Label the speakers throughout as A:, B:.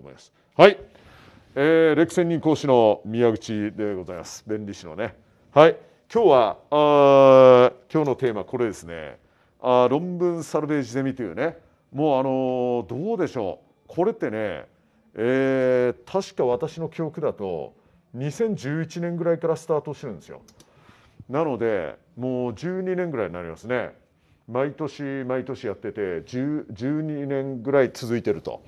A: 思います。はい、えー、歴戦人講師の宮口でございます。弁理士のね。はい、今日はあ今日のテーマこれですね。あ論文サルベージゼミというね、もうあのー、どうでしょう。これってね、えー、確か私の記憶だと2011年ぐらいからスタートしてるんですよ。なのでもう12年ぐらいになりますね。毎年毎年やってて12年ぐらい続いてると。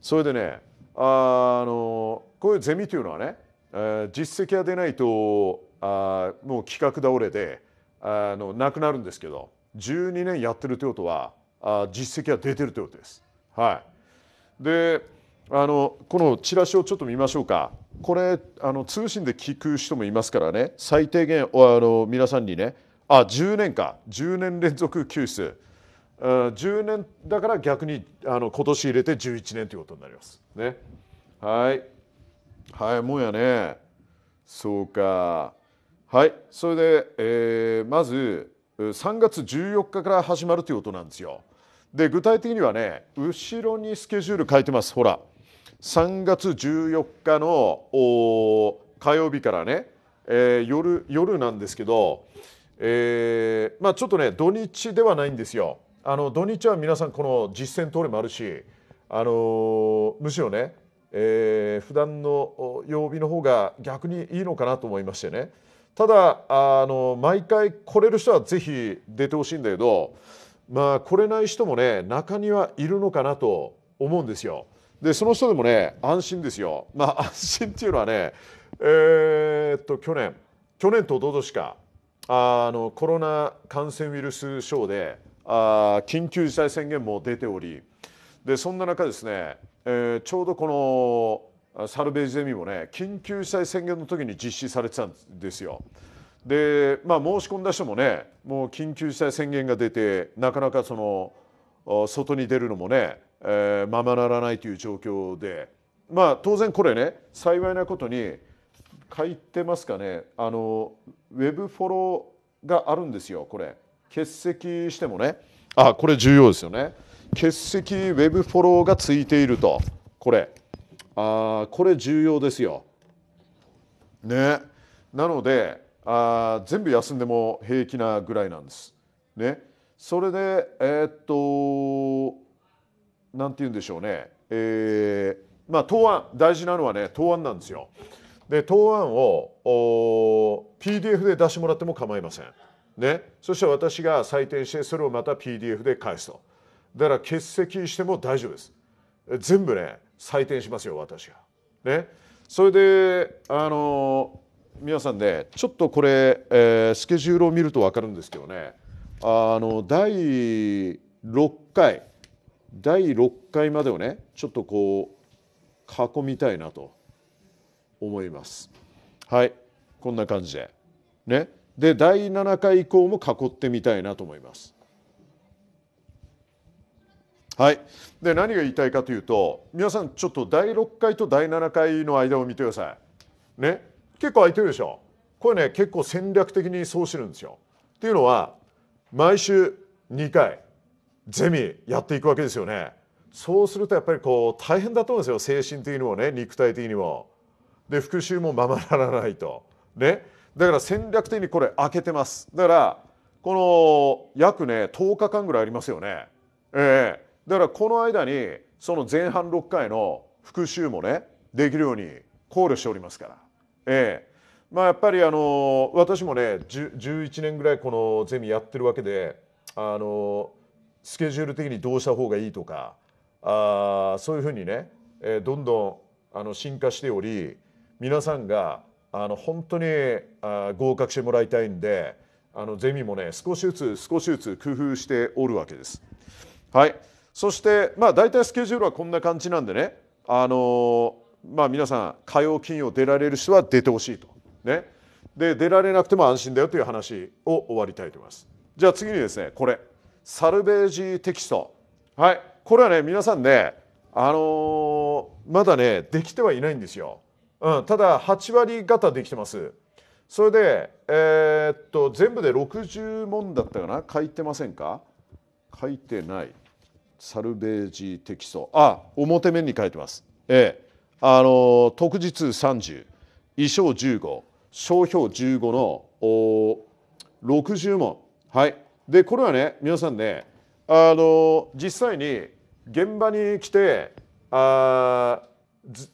A: それでねあのこういうゼミというのはね、え実績が出ないとあもう企画倒れであのなくなるんですけど12年やってるということはあ実績が出てるということです。はい、であのこのチラシをちょっと見ましょうかこれあの通信で聞く人もいますからね最低限あの皆さんにねあ10年か10年連続休出10年だから逆にあの今年入れて11年ということになります。ねはいはいもうやねそうかはいそれで、えー、まず3月14日から始まるということなんですよで具体的にはね後ろにスケジュール書いてますほら3月14日の火曜日からね、えー、夜夜なんですけど、えー、まあ、ちょっとね土日ではないんですよあの土日は皆さんこの実践通りもあるしあのむしろね、えー、普段の曜日の方が逆にいいのかなと思いましてねただあの毎回来れる人は是非出てほしいんだけど、まあ、来れない人もね中にはいるのかなと思うんですよ。でその人でもね安心ですよ。まあ 安心っていうのはねえー、っと去年去年とととしかあのコロナ感染ウイルス症であ緊急事態宣言も出ておりでそんな中ですね、えー、ちょうどこのサルベージゼミもね緊急事態宣言の時に実施されてたんですよ。でまあ申し込んだ人もねもう緊急事態宣言が出てなかなかその外に出るのもね、えー、ままならないという状況でまあ当然これね幸いなことに書いてますかねあのウェブフォローがあるんですよこれ欠席してもねあこれ重要ですよね。欠席ウェブフォローがついているとこれあこれ重要ですよ。ねなのであ全部休んでも平気なぐらいなんです。ねそれでえー、っと何て言うんでしょうね、えー、まあ答案大事なのはね答案なんですよ。で答案を PDF で出してもらっても構いません。ね、そして私が採点してそれをまた PDF で返すと。だから欠席しても大丈夫です全部ね採点しますよ私が。ね、それであの皆さんねちょっとこれ、えー、スケジュールを見ると分かるんですけどねあの第6回第6回までをねちょっとこう囲みたいなと思います。はいこんな感じで。ね、で第7回以降も囲ってみたいなと思います。はい、で何が言いたいかというと皆さんちょっと第6回と第7回の間を見てください。ね、結構空いてるでしょこれね結構戦略的にそうしてるんですよ。っていうのは毎週2回ゼミやっていくわけですよね。そうするとやっぱりこう大変だと思うんですよ精神的にもね肉体的にも。で復習もままならないと。ね、だから戦略的にこれ開けてます。だからこの約ね10日間ぐらいありますよね。ええーだからこの間にその前半6回の復習もねできるように考慮しておりますから。ええまあ、やっぱりあの私もね11年ぐらいこのゼミやってるわけであのスケジュール的にどうした方がいいとかあそういうふうにね、えどんどんあの進化しており皆さんがあの本当にあ合格してもらいたいんであのゼミもね少しずつ少しずつ工夫しておるわけです。はいそしてまあ大体スケジュールはこんな感じなんでねあのまあ皆さん火曜金曜出られる人は出てほしいとねで出られなくても安心だよという話を終わりたいと思いますじゃあ次にですねこれサルベージテキストはいこれはね皆さんねあのー、まだねできてはいないんですよ、うん、ただ8割方できてますそれでえー、っと全部で60問だったかな書いてませんか書いてないサルベージテキストあ表面に書いてます。ええ、あの特実30衣装15商標15のお60問はいでこれはね皆さんねあの実際に現場に来てあ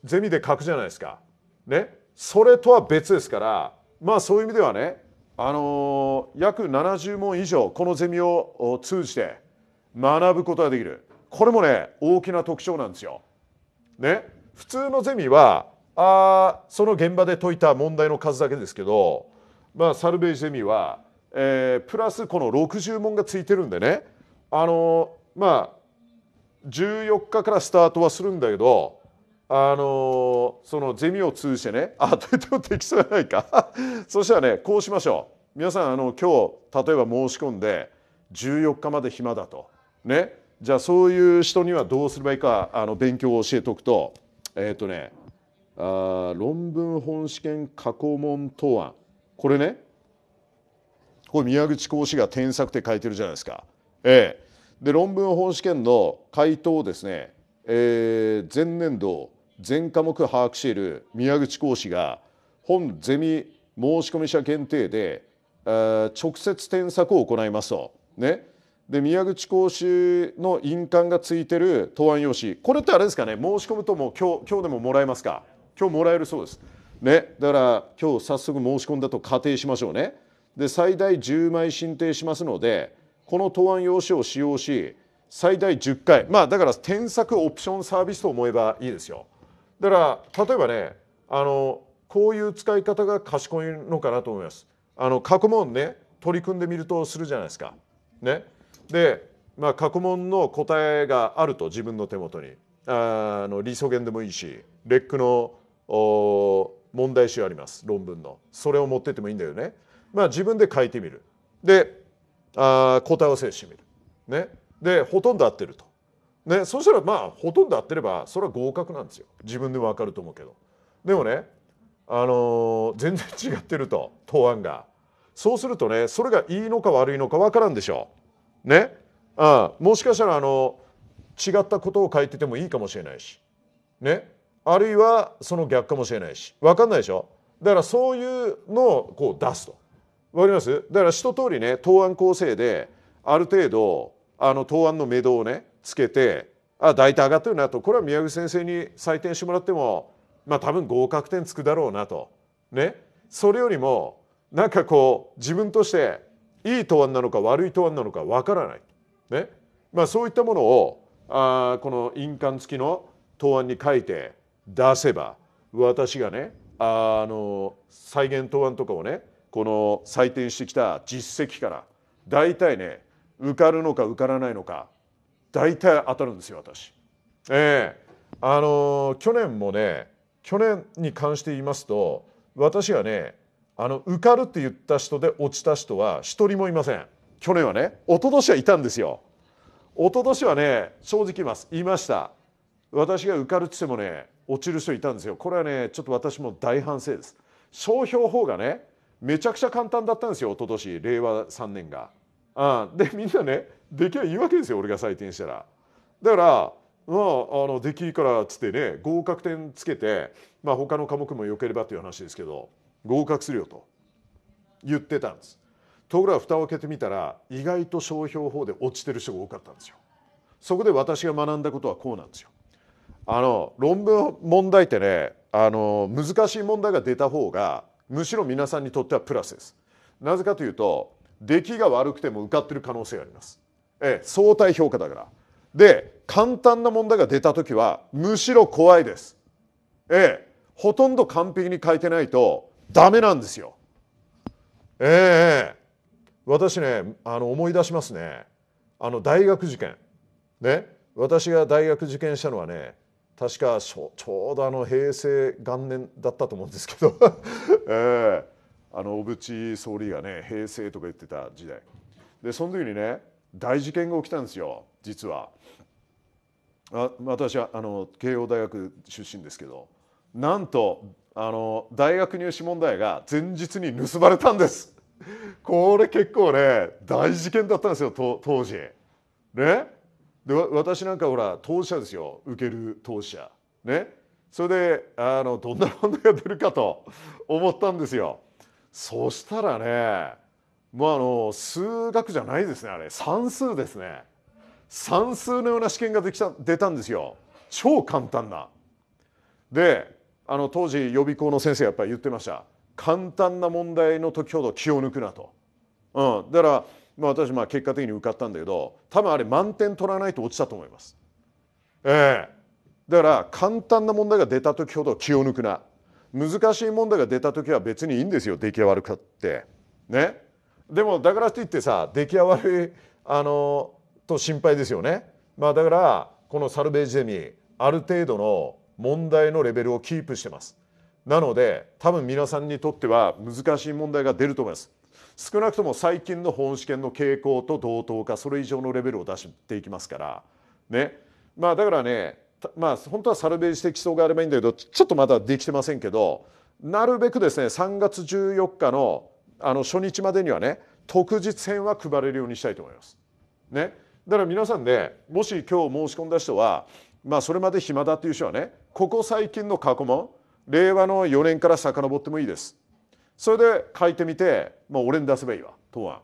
A: ゼミで書くじゃないですか。ね、それとは別ですからまあそういう意味ではねあの約70問以上このゼミを通じて学ぶことができるこれもね大きな特徴なんですよ。ね普通のゼミはあその現場で解いた問題の数だけですけど、まあ、サルベージゼミは、えー、プラスこの60問がついてるんでねあのー、まあ14日からスタートはするんだけどあのー、そのゼミを通じてねあといってもできそうじゃないか そしたらねこうしましょう皆さんあの今日例えば申し込んで14日まで暇だとねじゃあそういう人にはどうすればいいかあの勉強を教えておくとえっ、ー、とねあ論文本試験過去問答案これねこれ宮口講師が添削って書いてるじゃないですか。ええー、で論文本試験の回答をですね、えー、前年度全科目把握している宮口講師が本ゼミ申込者限定で直接添削を行いますと。ね、で宮口講師の印鑑がついてる答案用紙これってあれですかね申し込むともう今日今日でももらえますか今日もらえるそうですねだから今日早速申し込んだと仮定しましょうねで最大10枚申請しますのでこの答案用紙を使用し最大10回まあだから添削オプションサービスと思えばいいですよだから例えばねあのこういう使い方が賢いのかなと思いますあの過去問ね取り組んでみるとするじゃないですかねで、まあ、過去問の答えがあると自分の手元にあの理想源でもいいしレックの問題集あります論文のそれを持ってってもいいんだよね、まあ、自分で書いてみるであ答えを整理してみる、ね、でほとんど合ってると、ね、そしたらまあほとんど合ってればそれは合格なんですよ自分で分かると思うけどでもね、あのー、全然違ってると答案がそうするとねそれがいいのか悪いのか分からんでしょうねあもしかしたらあの違ったことを書いててもいいかもしれないしねあるいはその逆かもしれないし分かんないでしょだからそういうのをこう出すと分かりますだから一通りね答案構成である程度あの答案の目処をねつけてあ大体上がってるなとこれは宮口先生に採点してもらってもまあ多分合格点つくだろうなとねそれよりもなんかこう自分としていい答案なのか悪い答案なのかわからない、ねまあ、そういったものをあこの印鑑付きの答案に書いて出せば私がねあの再現答案とかをねこの採点してきた実績から大体ね受かるのか受からないのか大体当たるんですよ私。ええー、あの去年もね去年に関して言いますと私はねあの受かるって言った人で落ちた人は一人もいません去年はね一昨年はいたんですよ一昨年はね正直言いますいました私が受かるって言ってもね落ちる人いたんですよこれはねちょっと私も大反省です商標法がねめちゃくちゃ簡単だったんですよ一昨年令和3年があでみんなねできはいいわけですよ俺が採点したらだからまあ、あのできるからっつってね合格点つけて、まあ、他の科目もよければという話ですけど合格するよと言ってたんですところが蓋を開けてみたら意外と商標法で落ちてる人が多かったんですよそこで私が学んだことはこうなんですよあの論文問題ってねあの難しい問題が出た方がむしろ皆さんにとってはプラスですなぜかというと出来が悪くても受かってる可能性があります、ええ、相対評価だからで簡単な問題が出た時はむしろ怖いですええほとんど完璧に書いてないとダメなんですよ。ええ私ねあの思い出しますねあの大学受験ね私が大学受験したのはね確かちょうどあの平成元年だったと思うんですけど、えー、あの小渕総理がね平成とか言ってた時代でその時にね大事件が起きたんですよ実はあ私はあの慶応大学出身ですけどなんとあの大学入試問題が前日に盗まれたんですこれ結構ね大事件だったんですよ当時ねで私なんかほら当事者ですよ受ける当事者ねそれであのどんな問題が出るかと思ったんですよそしたらねもうあの数学じゃないですねあれ算数ですね算数のような試験ができた出たんですよ超簡単なであの当時予備校の先生やっぱり言ってました簡単な問題の時ほど気を抜くなと、うん、だから、まあ、私まあ結果的に受かったんだけど多分あれ満点取らないと落ちたと思いますええー、だから簡単な問題が出た時ほど気を抜くな難しい問題が出た時は別にいいんですよ出来が悪かってねでもだからといってさ出来が悪いあのと心配ですよねまあだからこのサルベージゼミある程度の問題のレベルをキープしてますなので多分皆さんにとっては難しい問題が出ると思います少なくとも最近の本試験の傾向と同等かそれ以上のレベルを出していきますからねまあだからねまあ本当はサルベージ的基があればいいんだけどちょっとまだできてませんけどなるべくですね3月14日のあの初日までにはね特日編は配れるようにしたいと思います。ね、だから皆さんねもし今日申し込んだ人は、まあ、それまで暇だっていう人はねここ最近の過去も令和の4年から遡ってもいいです。それで書いてみて、まあ、俺に出せばいいわ答案。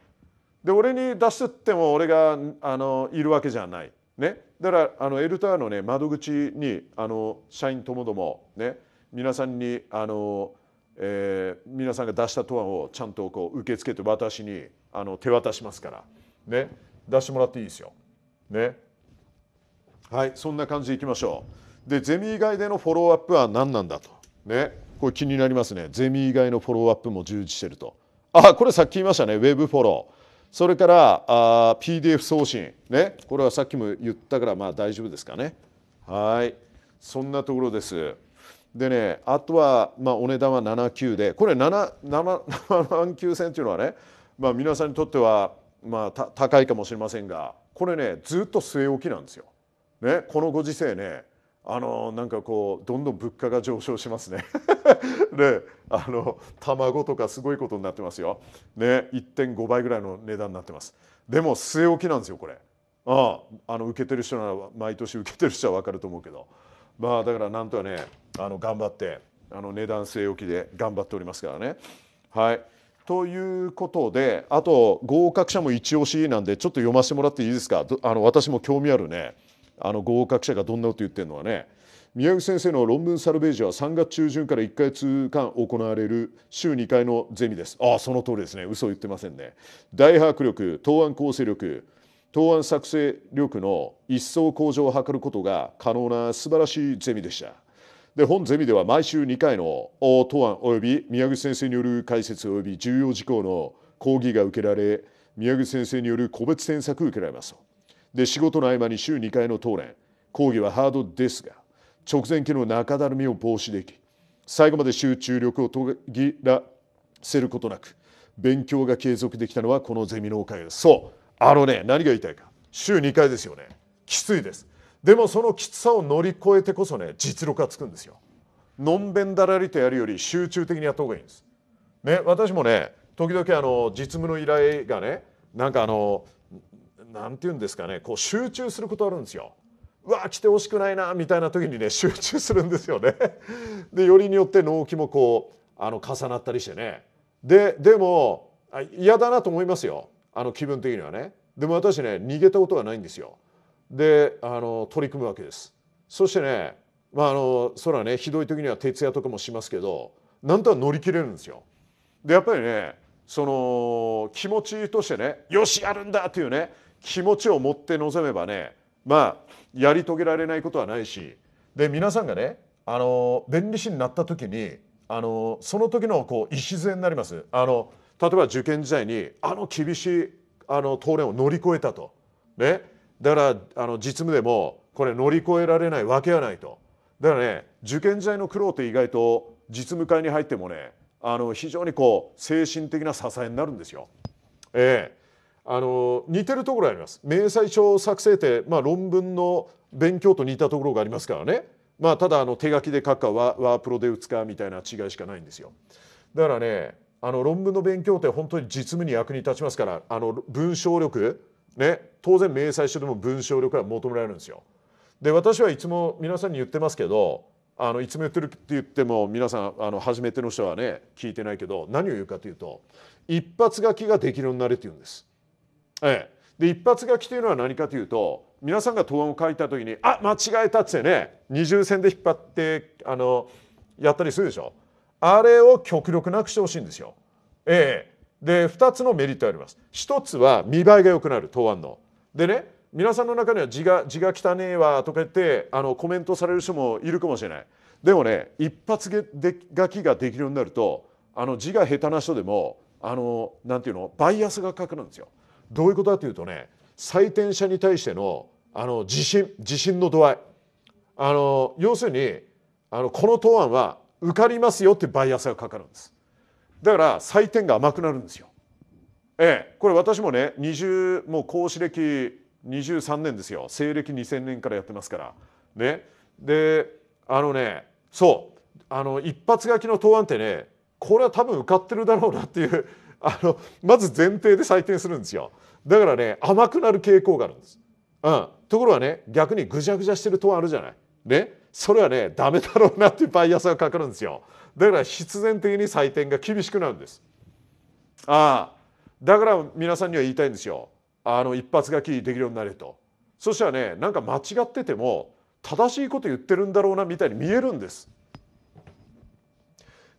A: で俺に出すっても俺があのいるわけじゃない。ね、だからあのエルターの、ね、窓口にあの社員ともども、ね、皆さんにあの、えー、皆さんが出した答案をちゃんとこう受け付けて私にあの手渡しますから、ね、出してもらっていいですよ。ね、はいそんな感じでいきましょう。でゼミ以外でのフォローアップは何なんだとねこれ気になりますねゼミ以外のフォローアップも充実してるとあこれさっき言いましたねウェブフォローそれからあ PDF 送信ねこれはさっきも言ったからまあ大丈夫ですかねはいそんなところですでねあとは、まあ、お値段は7 9でこれ 7, 7, 7万9千というのはね、まあ、皆さんにとっては、まあ、た高いかもしれませんがこれねずっと据え置きなんですよ。ね、このご時世ねあのなんかこうどんどん物価が上昇しますねで あの卵とかすごいことになってますよ。ね1.5倍ぐらいの値段になってます。でも据え置きなんですよこれ。あああの受けてる人なら毎年受けてる人は分かると思うけどまあだからなんとはねあの頑張ってあの値段据え置きで頑張っておりますからね。はいということであと合格者も一押しなんでちょっと読ませてもらっていいですかあの私も興味あるね。あの合格者がどんなこと言ってるのはね宮城先生の論文サルベージは3月中旬から1回通間行われる週2回のゼミです。ああ、その通りですね。嘘を言ってませんね。大迫力、答案構成力、答案作成力の一層向上を図ることが可能な素晴らしいゼミでした。で、本ゼミでは毎週2回の答案及び宮口先生による解説及び重要事項の講義が受けられ、宮口先生による個別添削を受けられます。で仕事の合間に週2回の当論講義はハードですが直前期の中だるみを防止でき最後まで集中力を途切らせることなく勉強が継続できたのはこのゼミのおかげですそうあのね何が言いたいか週2回ですよねきついですでもそのきつさを乗り越えてこそね実力がつくんですよのんべんだらりとやるより集中的にやった方がいいんですね私もね時々あの実務の依頼がねなんかあの何て言うんですかねこう集中することあるんですよ。うわ来てほしくないなみたいな時にね 集中するんですよね。でよりによって納期もこうあの重なったりしてね。ででも嫌だなと思いますよあの気分的にはね。でも私ね逃げたことがないんですよ。であの取り組むわけです。そしてねまああのそれはねひどい時には徹夜とかもしますけどなんとは乗り切れるんですよ。でやっぱりねその気持ちとしてねよしやるんだっていうね気持ちを持って臨めばねまあやり遂げられないことはないしで皆さんがねあの弁理士になった時にあのその時のこう礎になりますあの例えば受験時代にあの厳しいあの答練を乗り越えたと、ね、だからあの実務でもこれ乗り越えられないわけはないとだからね受験時代の苦労って意外と実務会に入ってもねあの非常にこう精神的な支えになるんですよ。ええあの似てるところあります明細書作成ってまあ論文の勉強と似たところがありますからねまあただあの手書きで書くかワワープロで打つかみたいな違いしかないんですよだからねあの論文の勉強って本当に実務に役に立ちますからあの文章力ね当然明細書でも文章力は求められるんですよで私はいつも皆さんに言ってますけどあのいつも言ってるって言っても皆さんあの初めての人はね聞いてないけど何を言うかというと一発書きができるようになれって言うんですええ、で一発書きというのは何かというと皆さんが答案を書いた時に「あ間違えた」っつってね二重線で引っ張ってあのやったりするでしょ。あれを極力なくしてほしいんですよ。ええ、で2つのメリットあります。1つは見栄えが良くなる答案の。でね皆さんの中には字が「字が汚ねえわ」とか言ってあのコメントされる人もいるかもしれない。でもね一発で書きができるようになるとあの字が下手な人でもあのなんていうのバイアスがかかるんですよ。どういうことかというとね採点者に対してのあの自信自信の度合いあの要するにあのこの答案は受かりますよってバイアスがかかるんですだから採点が甘くなるんですよええこれ私もね20もう講師歴23年ですよ西暦2000年からやってますからねであのねそうあの一発書きの答案ってねこれは多分受かってるだろうなっていうあのまず前提で採点するんですよだからね甘くなる傾向があるんです、うん、ところがね逆にぐじゃぐじゃしてるとあるじゃないねそれはねダメだろうなっていうバイアスがかかるんですよだから必然的に採点が厳しくなるんですああだから皆さんには言いたいんですよあの一発書きできるようになれとそしたらねなんか間違ってても正しいこと言ってるんだろうなみたいに見えるんです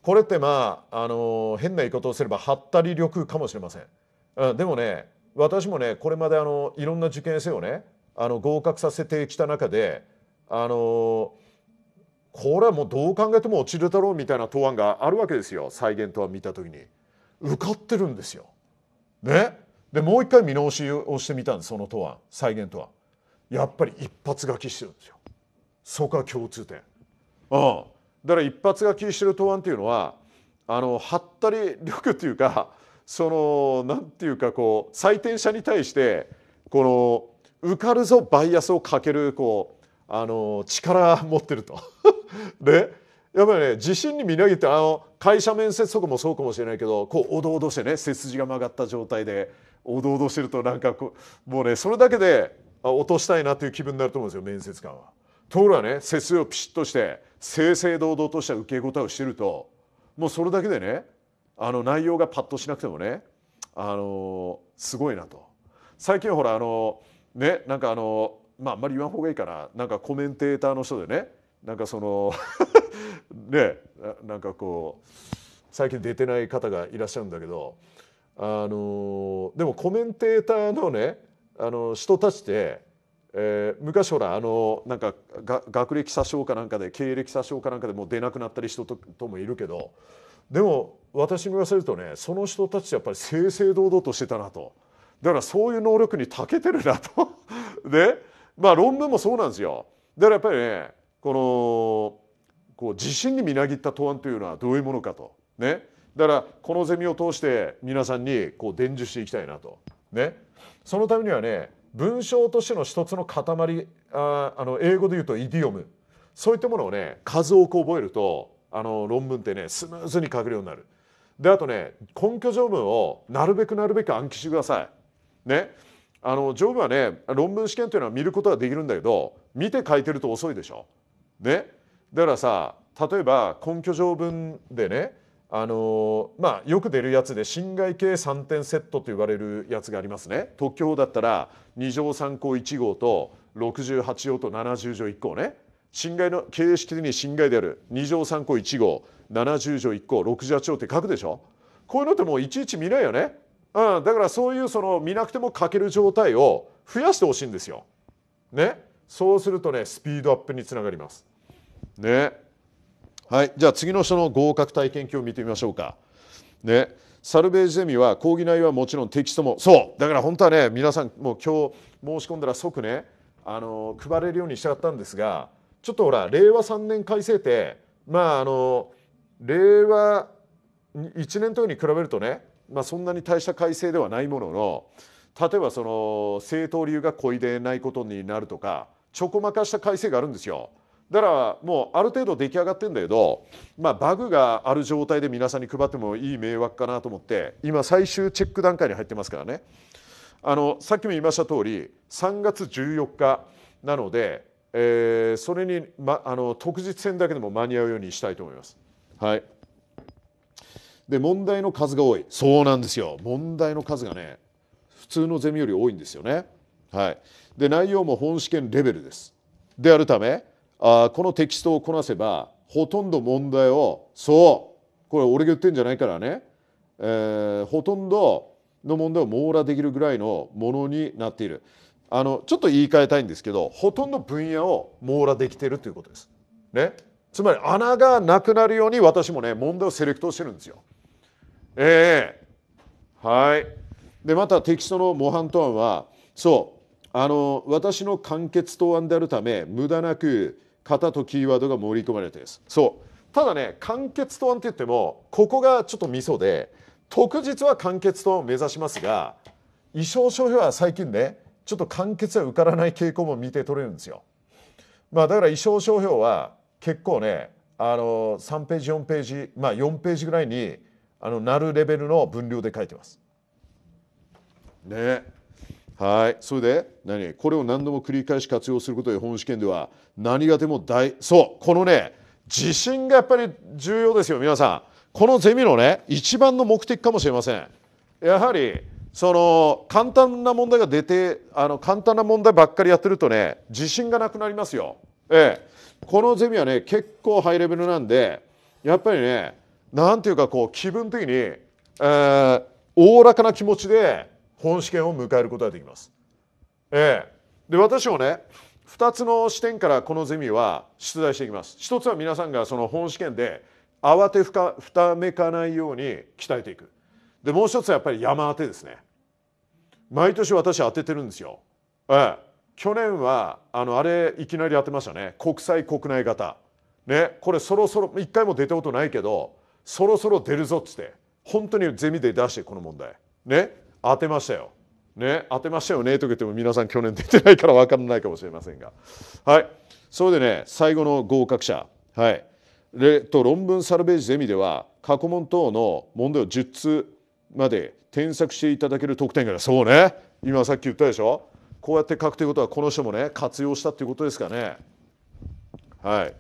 A: これってまあ、あの変な言い方をすればはったり力かもしれません。うん、でもね私もねこれまであのいろんな受験生をねあの合格させてきた中であのこれはもうどう考えても落ちるだろうみたいな答案があるわけですよ再現とは見た時に受かってるんですよ。ねでもう一回見直しをしてみたんですその答案再現とは。やっぱり一発書きしてるんですよ。そこは共通点。ああだから一発がきしてる答案っていうのはあのはったり力っていうかそのなんていうかこう採点者に対してこの受かるぞバイアスをかけるこうあの力持ってると。でやっぱりね自信にみなぎってあの会社面接とかもそうかもしれないけどこうおどおどしてね背筋が曲がった状態でおどおどしてるとなんかこうもうねそれだけで落としたいなという気分になると思うんですよ面接官は。ところがね節制をピシッとして正々堂々とした受け答えをしてるともうそれだけでねあの内容がパッとしなくてもねあのすごいなと。最近ほらあのねなんかあのまああんまり言わん方がいいかななんかコメンテーターの人でねなんかその ねなんかこう最近出てない方がいらっしゃるんだけどあのでもコメンテーターのねあの人たちってえー、昔ほらあのなんか学歴詐称かなんかで経歴詐称かなんかでもう出なくなったり人とともいるけどでも私に言わせるとねその人たちやっぱり正々堂々としてたなとだからそういう能力に長けてるなと でまあ論文もそうなんですよだからやっぱりねこのこう自信にみなぎった答案というのはどういうものかとねだからこのゼミを通して皆さんにこう伝授していきたいなとねそのためにはね文章としての一つの塊ああの英語で言うとイディオムそういったものをね数多く覚えるとあの論文ってねスムーズに書けるようになる。であとね根拠条文をなるべくなるべく暗記してください。ねあの条文はね論文試験というのは見ることはできるんだけど見て書いてると遅いでしょ。ねだからさ例えば根拠条文でねあのまあ、よく出るやつで侵害系3点セットと言われるやつがありますね特許法だったら2条3項1号と68条と70条1項ね侵害の形式的に侵害である2条3項1号70条1項68条って書くでしょこういうのってもういちいち見ないよね、うん、だからそういうその見なくても書ける状態を増やしてほしいんですよ。ねそうするとねスピードアップにつながります。ねはい、じゃあ次の人の合格体験記を見てみましょうか。ね、サルベージゼミは講義内容はもちろんテキストもそうだから本当はね皆さんもう今日申し込んだら即ねあの配れるようにしたかったんですがちょっとほら令和3年改正ってまああの令和1年とに比べるとね、まあ、そんなに大した改正ではないものの例えばその正当理由がこいでないことになるとかちょこまかした改正があるんですよ。だからもうある程度出来上がってるんだけど、まあ、バグがある状態で皆さんに配ってもいい迷惑かなと思って今最終チェック段階に入ってますからねあのさっきも言いました通り3月14日なので、えー、それに、ま、あの特日戦だけでも間に合うようにしたいと思います。はいで問題の数が多いそうなんですよ問題の数がね普通のゼミより多いんですよね。はい、で内容も本試験レベルです。であるためあこのテキストをこなせばほとんど問題をそうこれ俺が言ってんじゃないからね、えー、ほとんどの問題を網羅できるぐらいのものになっているあのちょっと言い換えたいんですけどほとんど分野を網羅できてるということです。ね、つまり穴がなくなるように私もね問題をセレクトしてるんですよ。ええー、はい。でまたテキストの模範答案はそうあの私の簡潔答案であるため無駄なく型とキーワードが盛り込まれていますそうただね完結答案って言ってもここがちょっとミソで特実は完結答案を目指しますが衣装商標は最近ねちょっと完結は受からない傾向も見て取れるんですよ。まあ、だから衣装商標は結構ねあの3ページ4ページまあ4ページぐらいにあのなるレベルの分量で書いてます。ねはいそれで何これを何度も繰り返し活用することで本試験では何がでも大そうこのね自信がやっぱり重要ですよ皆さんこのゼミのね一番の目的かもしれませんやはりその簡単な問題が出てあの簡単な問題ばっかりやってるとね自信がなくなりますよええこのゼミはね結構ハイレベルなんでやっぱりね何ていうかこう気分的におお、えー、らかな気持ちで本試験を迎えることができます。ええ、で私もね2つの視点からこのゼミは出題していきます。1つは皆さんがその本試験で慌てふかふためかないように鍛えていく。でもう一つはやっぱり山当てですね。毎年私当ててるんですよ。ええ、去年はあのあれいきなり当てましたね国際国内型。ね、これそろそろ1回も出たことないけどそろそろ出るぞっつって本当にゼミで出してこの問題。ね当てましたよ。ね、当てましたよねと言っても皆さん去年出てないから分かんないかもしれませんが。はい。それでね、最後の合格者。はい。っと論文サルベージゼミでは過去問等の問題を10通まで添削していただける得点がそうね今さっき言ったでしょこうやって書くということはこの人もね活用したということですかねはい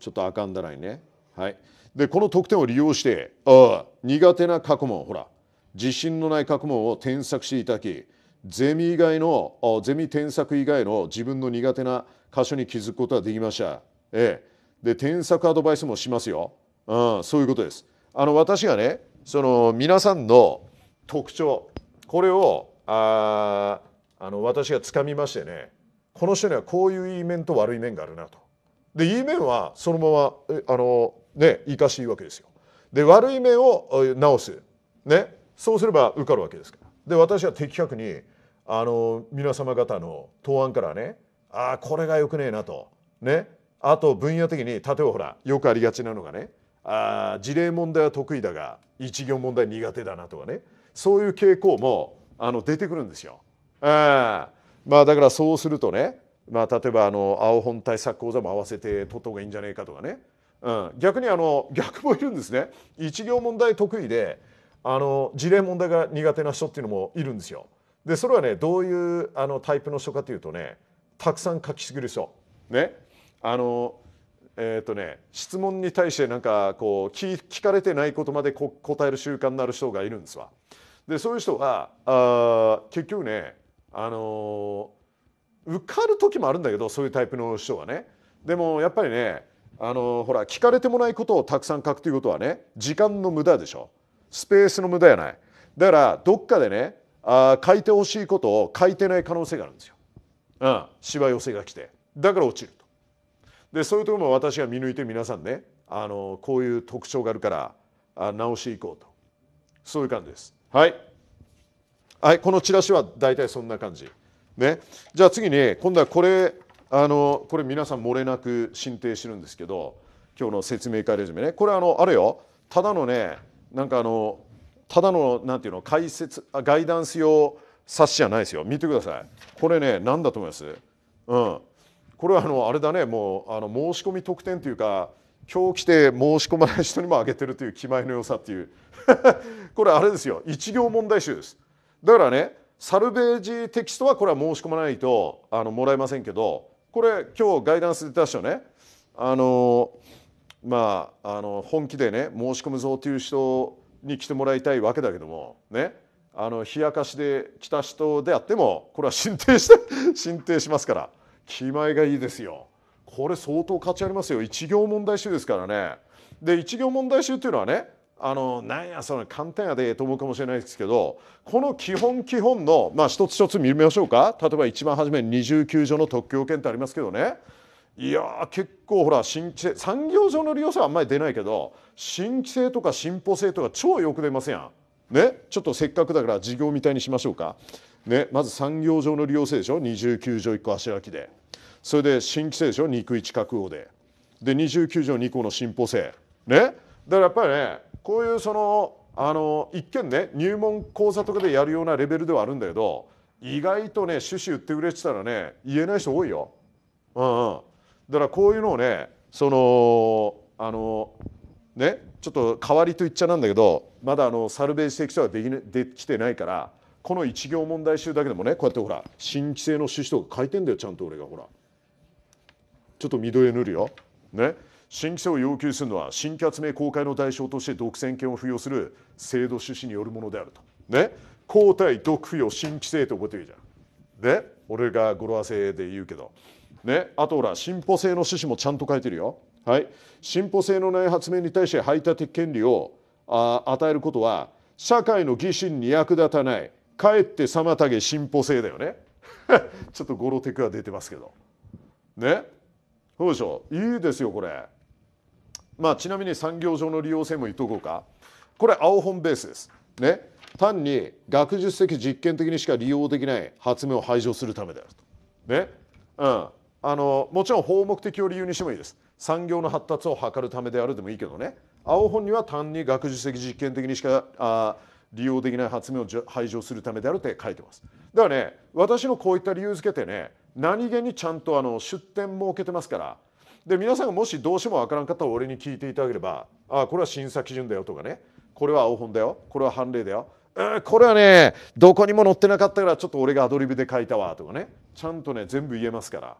A: ちょっとあかんだらいねはいでこの得点を利用してあ苦手な過去問ほら自信のない過去問を添削していただきゼミ以外のゼミ添削以外の自分の苦手な箇所に気づくことができました。ええ、で添削アドバイスもしますよ。うん、そういうことです。あの私がねその皆さんの特徴これをああの私がつかみましてねこの人にはこういういい面と悪い面があるなと。でいい面はそのままあのね生かしていいわけですよ。で悪い面を直す。ねそうすれば受かるわけですから。で私は的確にあの皆様方の答案からねああこれがよくねえなとねあと分野的に例えばほらよくありがちなのがねあ事例問題は得意だが一行問題苦手だなとかねそういう傾向もあの出てくるんですよ。あまあだからそうするとね、まあ、例えばあの青本対策講座も合わせて取った方がいいんじゃないかとかね、うん、逆にあの逆もいるんですね一行問題得意であの事例問題が苦手な人っていうのもいるんですよ。でそれはねどういうあのタイプの人かというとねたくさん書きすぎる人。ね。あのえーとね、質問に対してなんかこう聞聞かれてないことまでこ答える習慣になる人がいるんですわ。でそういう人はあ結局ね、あのー、受かる時もあるんだけどそういうタイプの人はねでもやっぱりね、あのー、ほら聞かれてもないことをたくさん書くということはね時間の無駄でしょ。スペースの無駄やないだからどっかでねあ書いてほしいことを書いてない可能性があるんですよ。うん、しわ寄せが来てだから落ちると。でそういうところも私が見抜いて皆さんねあのこういう特徴があるからあ直していこうとそういう感じです。はい、はい、このチラシは大体そんな感じ。ね、じゃあ次に今度はこれあのこれ皆さん漏れなく進呈してるんですけど今日の説明会レジュメねこれあのあれよただのねなんかあのただのなんていうの解説ガイダンス用冊子じゃないですよ見てくださいこれね何だと思いますうんこれはあのあれだねもうあの申し込み特典というか今日来て申し込まない人にもあげてるという気前の良さっていう これあれですよ一行問題集ですだからねサルベージテキストはこれは申し込まないとあのもらえませんけどこれ今日ガイダンスで出したねあのーまあ、あの本気でね申し込むぞという人に来てもらいたいわけだけどもねあの冷やかしで来た人であってもこれは進呈して進呈 しますから気前がいいですよこれ相当価値ありますよ一行問題集ですからねで一行問題集っていうのはねあのなんやその簡単やでと思うかもしれないですけどこの基本基本の、まあ、一つ一つ見ましょうか例えば一番初め二十九条の特許権ってありますけどねいや結構ほら新規性産業上の利用者はあんまり出ないけど新規性とか進歩性とか超よく出ますやん。ねちょっとせっかくだから事業みたいにしましょうか。ねまず産業上の利用性でしょ29条1個足きでそれで新規性でしょ肉1確保でで29条2項の進歩性。ねだからやっぱりねこういうそのあの一見ね入門講座とかでやるようなレベルではあるんだけど意外とね趣旨言ってくれてたらね言えない人多いよ。うんうんだからこういうのをねそのあのねちょっと代わりと言っちゃなんだけどまだあのサルベージ的とはでき,、ね、できてないからこの一行問題集だけでもねこうやってほら新規性の趣旨とか書いてんだよちゃんと俺がほらちょっと緑塗るよ。ね新規性を要求するのは新規発明公開の対象として独占権を付与する制度趣旨によるものであると。ね抗体毒付与新規性って覚えてるじゃん。で俺が語呂合わせで言うけど。ね、あとほら進歩性の趣旨もちゃんと書いてるよ。はい、進歩性のない発明に対して排他的権利をあ与えることは社会の疑心に役立たないかえって妨げ進歩性だよね ちょっとゴロテクが出てますけどねそうでしょいいですよこれまあちなみに産業上の利用性も言っとこうかこれ青本ベースですね単に学術的実験的にしか利用できない発明を排除するためだよとねうんあのもちろん法目的を理由にしてもいいです産業の発達を図るためであるでもいいけどね青本には単に学術的実験的にしかあ利用できない発明を排除するためであるって書いてますだからね私のこういった理由付けてね何気にちゃんとあの出典設けてますからで皆さんがもしどうしてもわからんかったら俺に聞いていただければあこれは審査基準だよとかねこれは青本だよこれは判例だよこれはねどこにも載ってなかったからちょっと俺がアドリブで書いたわとかねちゃんとね全部言えますから。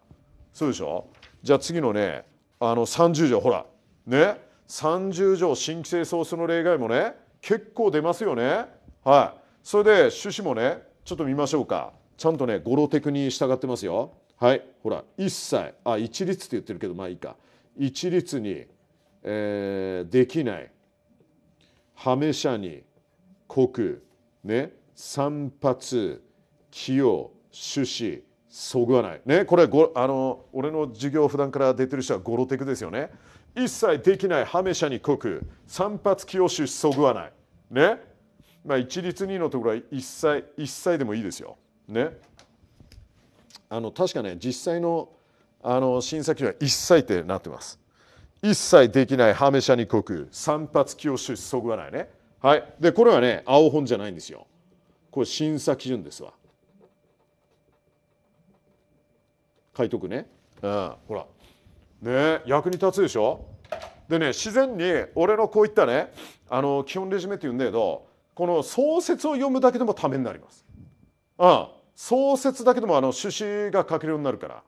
A: そうでしょじゃあ次のねあの30条ほらね30条新規性総数の例外もね結構出ますよねはいそれで趣旨もねちょっと見ましょうかちゃんとね語呂テクに従ってますよはいほら一切あ一律って言ってるけどまあいいか一律に、えー、できないはめしゃに国ね散髪用趣旨そぐわない、ね、これごあの俺の授業普段から出てる人はゴロテクですよね一切できないハメ者に濃く散髪清しそぐわないねまあ一律二のところは一切一切でもいいですよねあの確かね実際のあの審査基準は一切ってなってます一切できないハメ者に濃く散髪清しそぐわないねはいでこれはね青本じゃないんですよこれ審査基準ですわ書いとくね、うん、ほらね役に立つでしょでね自然に俺のこういったねあの基本レジュメって言うんだけどこの創設を読むだけでもためになります。うん、創設だけでもあの趣旨が書けるようになるから。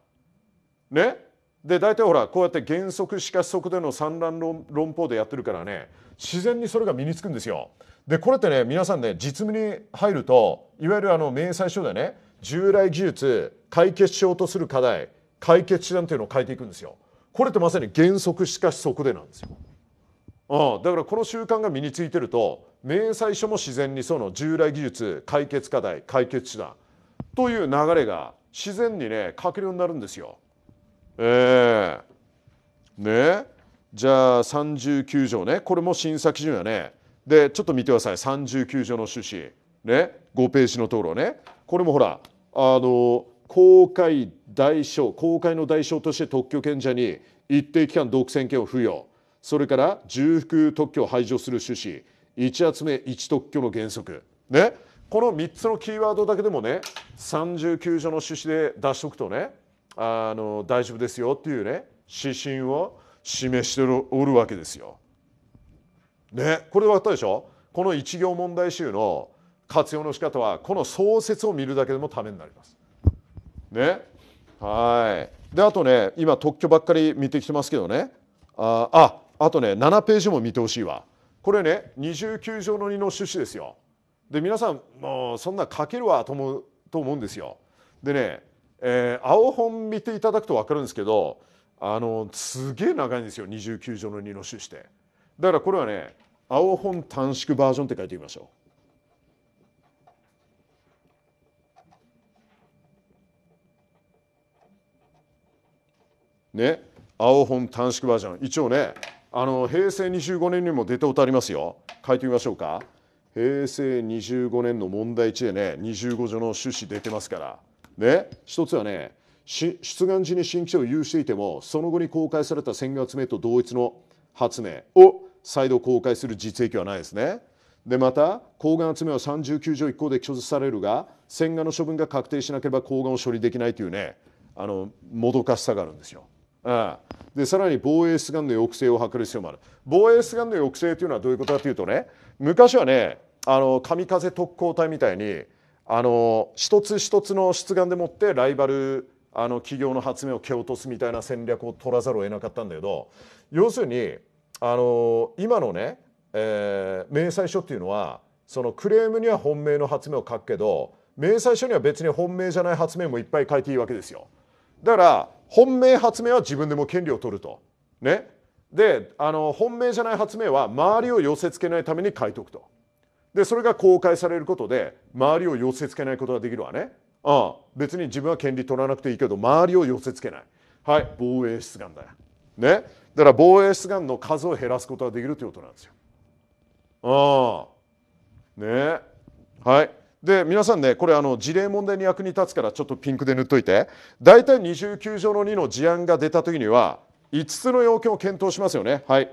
A: ねで大体ほらこうやって原則しか則での産卵論法でやってるからね自然にそれが身につくんですよ。でこれってね皆さんね実務に入るといわゆるあの明細書でね従来技術解決しようとする課題解決手段というのを変えていくんですよ。これってまさに原則しかしそこでなんですよ。ああだからこの習慣が身についてると明細書も自然にその従来技術解決課題解決手段という流れが自然にね書けるようになるんですよ。ええー、ねじゃあ39条ねこれも審査基準やね。でちょっと見てください39条の趣旨ね5ページのところねこれもほらあの公開代償公開の代償として特許権者に一定期間独占権を付与それから重複特許を排除する趣旨1集め1特許の原則ねこの3つのキーワードだけでもね39条の趣旨で出しとくとねあの大丈夫ですよっていうね指針を示しておるわけですよ。ねこれ分かったでしょこの一行問題集の活用の仕方はこの創設を見るだけでもためになります。ねはいであとね今特許ばっかり見てきてますけどねあああとね7ページも見てほしいわこれね29条の2の趣旨ですよ。で皆さんもうそんな書けるわと思うと思うんですよ。でね、えー、青本見ていただくと分かるんですけどあのすげえ長いんですよ29条の2の趣旨って。だからこれはね青本短縮バージョンって書いてみましょう。ね青本短縮バージョン一応ねあの平成25年にも出たことありますよ書いてみましょうか平成25年の問題1でね25条の趣旨出てますからね一つはね出願時に新規書を有していてもその後に公開された宣言集めと同一の発明を再度公開する実益はないですね。でまた抗眼集めは39条1項で拒絶されるが洗顔の処分が確定しなければ抗眼を処理できないというねあのもどかしさがあるんですよ。ああでさらに防衛出願の抑制を図る必要もある防衛出願の抑制というのはどういうことかというとね昔はねあの神風特攻隊みたいにあの一つ一つの出願でもってライバルあの企業の発明を蹴落とすみたいな戦略を取らざるを得なかったんだけど要するにあの今のね、えー、明細書っていうのはそのクレームには本命の発明を書くけど明細書には別に本命じゃない発明もいっぱい書いていいわけですよ。だから本命発明は自分でも権利を取ると。ね、であの本命じゃない発明は周りを寄せつけないために書いておくと。でそれが公開されることで周りを寄せつけないことができるわね。ああ別に自分は権利取らなくていいけど周りを寄せつけない。はい防衛出願だよ。ね、だから防衛出願の数を減らすことができるということなんですよ。ああねはい。で皆さんねこれあの事例問題に役に立つからちょっとピンクで塗っといて大体29条の2の事案が出た時には5つの要件を検討しますよねはい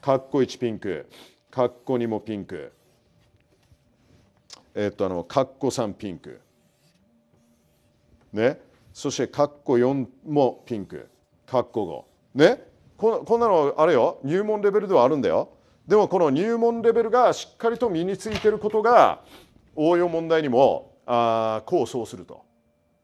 A: カッコ1ピンクカッコ2もピンクえっとあのかっこ3ピンクねそしてカッコ4もピンクカッコ5ねここんなのあれよ入門レベルではあるんだよでもこの入門レベルがしっかりと身についてることが応用問題にもあ功を奏すると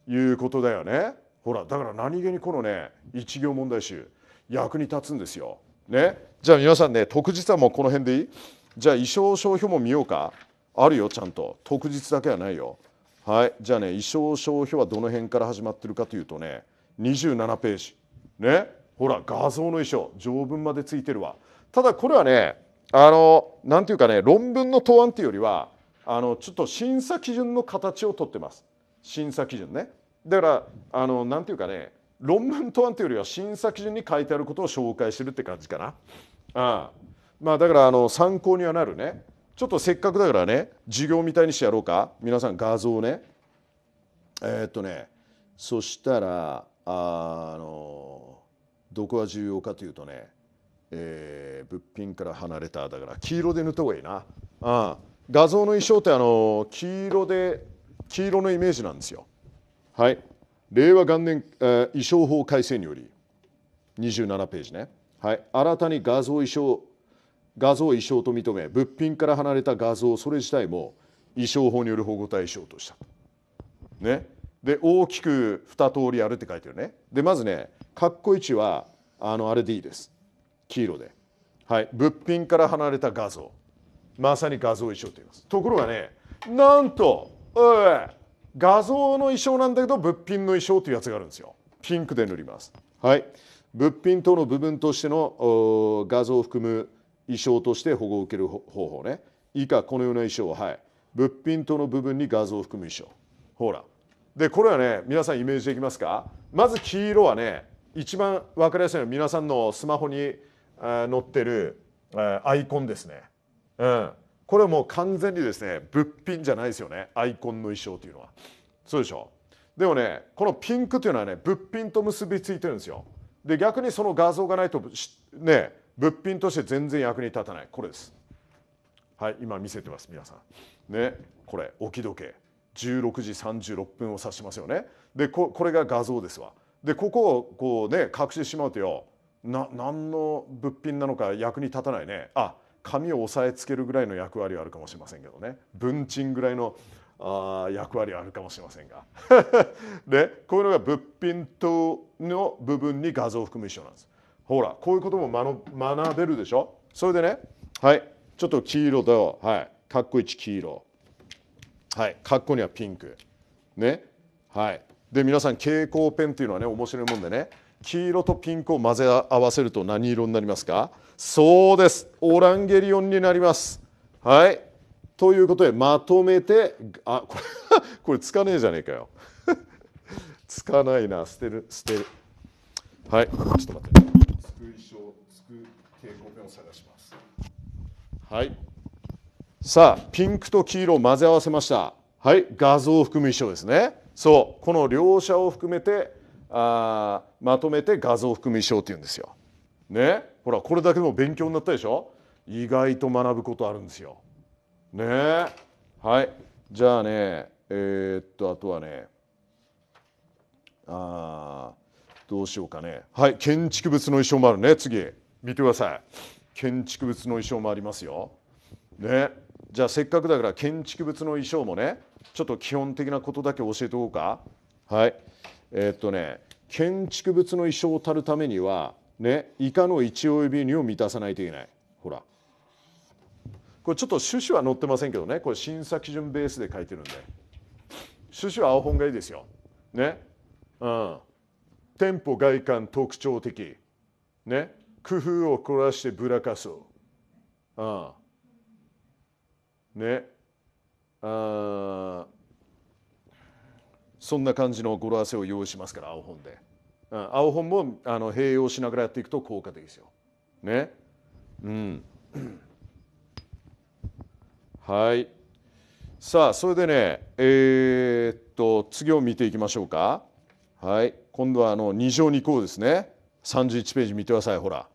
A: いうことだよね。ほらだから何気にこのね一行問題集役に立つんですよ。ね、じゃあ皆さんね特実はもうこの辺でいいじゃあ衣装商標も見ようかあるよちゃんと特実だけはないよ。はいじゃあね衣装商標はどの辺から始まってるかというとね27ページねほら画像の衣装条文までついてるわ。ただこれはねあの何て言うかね論文の答案っていうよりはあのちょっと審査基準の形をとってます審査基準ねだからあのなんていうかね論文答っというよりは審査基準に書いてあることを紹介してるって感じかなああまあだからあの参考にはなるねちょっとせっかくだからね授業みたいにしてやろうか皆さん画像をねえー、っとねそしたらあのどこが重要かというとね、えー、物品から離れただから黄色で塗った方がいいなああ画像の衣装ってあの黄色で黄色のイメージなんですよ。はい。令和元年、えー、衣装法改正により27ページね。はい。新たに画像衣装画像衣装と認め物品から離れた画像それ自体も衣装法による保護対象とした。ね。で大きく2通りあるって書いてるね。でまずね括弧1はあのあれでいいです。黄色で。はい。物品から離れた画像。まさに画像衣装と言いますところがねなんと、え画像の衣装なんだけど物品の衣装というやつがあるんですよピンクで塗りますはい物品等の部分としての画像を含む衣装として保護を受ける方法ね以下このような衣装ははい物品等の部分に画像を含む衣装ほらでこれはね皆さんイメージできますかまず黄色はね一番分かりやすいのは皆さんのスマホに載ってるアイコンですねうん、これはもう完全にですね物品じゃないですよねアイコンの衣装というのはそうでしょでもねこのピンクというのはね物品と結びついてるんですよで逆にその画像がないとね物品として全然役に立たないこれですはい今見せてます皆さんねこれ置き時計16時36分を指しますよねでこれが画像ですわでここをこうね隠してしまうとよな何の物品なのか役に立たないねあ髪を押さえつけるぐらいの役割はあるかもしれませんけどね文鎮ぐらいのあ役割はあるかもしれませんが でこういうのが物品等の部分に画像を含む一緒なんですほらこういうことも学べるでしょそれでねはいちょっと黄色と、はい、かっこ黄色はいかっこはピンクねはいで皆さん蛍光ペンっていうのはね面白いもんでね黄色とピンクを混ぜ合わせると何色になりますかそうですオランゲリオンになりますはいということでまとめてあこれ これつかねえじゃねえかよ つかないな捨てる捨てるはいちょっと待って救い蛍光ペンを探しますはいさあピンクと黄色を混ぜ合わせましたはい画像を含む衣装ですねそうこの両者を含めてあまとめて画像含み証って言うんですよ。ねほらこれだけでも勉強になったでしょ意外と学ぶことあるんですよ。ねはいじゃあねえー、っとあとはねあどうしようかねはい建築物の衣装もあるね次見てください建築物の衣装もありますよ。ねじゃあせっかくだから建築物の衣装もねちょっと基本的なことだけ教えておこうか。はいえっとね建築物の意匠をたるためにはね以下の一及びにを満たさないといけないほらこれちょっと趣旨は載ってませんけどねこれ審査基準ベースで書いてるんで趣旨は青本がいいですよねうん店舗外観特徴的ね工夫を凝らしてぶらかすうんねあそんな感じの語呂合わせを用意しますから青本で、うん、青本もあの併用しながらやっていくと効果的ですよねうん はいさあそれでねえー、っと次を見ていきましょうかはい今度はあの2乗2項ですね31ページ見てくださいほら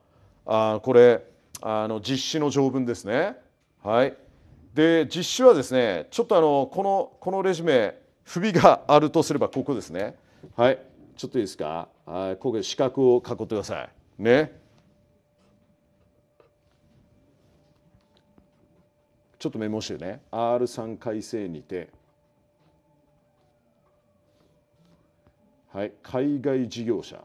A: あこれあの実施の条文ですねはいで実施はですねちょっとあのこのこのレジュメ不備があるとすればここですねはいちょっといいですかはいここで四角を囲ってくださいねちょっとメモしてね R3 改正にてはい海外事業者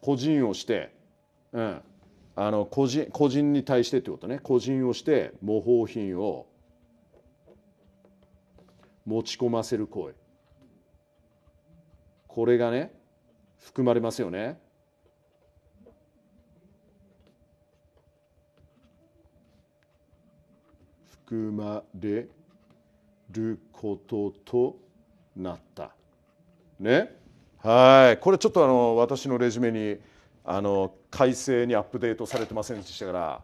A: 個人をして、うん、あの個人個人に対してってことね個人をして模倣品を持ち込ませる行為これがね含まれますよね。含まれることとなった。ね。はいこれちょっとあの私のレジュメにあの改正にアップデートされてませんでしたから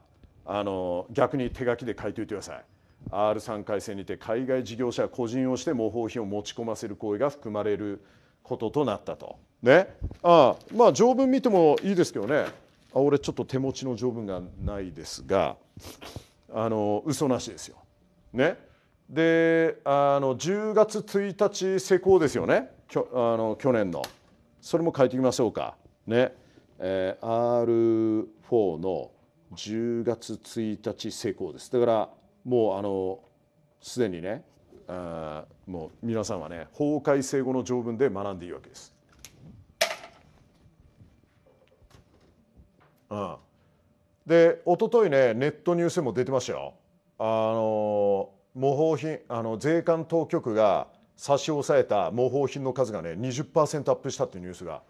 A: あの逆に手書きで書いておいてください。R3 改正にて海外事業者個人をして模倣品を持ち込ませる行為が含まれることとなったと。ね、ああまあ条文見てもいいですけどねあ俺ちょっと手持ちの条文がないですがあの嘘なしですよ。ねであの10月1日施行ですよねきょあの去年のそれも変えてみましょうかね、えー、R4 の10月1日施行ですだからもうあのすでにねあもう皆さんはね法改正後の条文で学んでいいわけです。うん、で一昨日ねネットニュースも出てましたよ。あの模倣品あの税関当局が差し押さえた模倣品の数がね20%アップしたっていうニュースが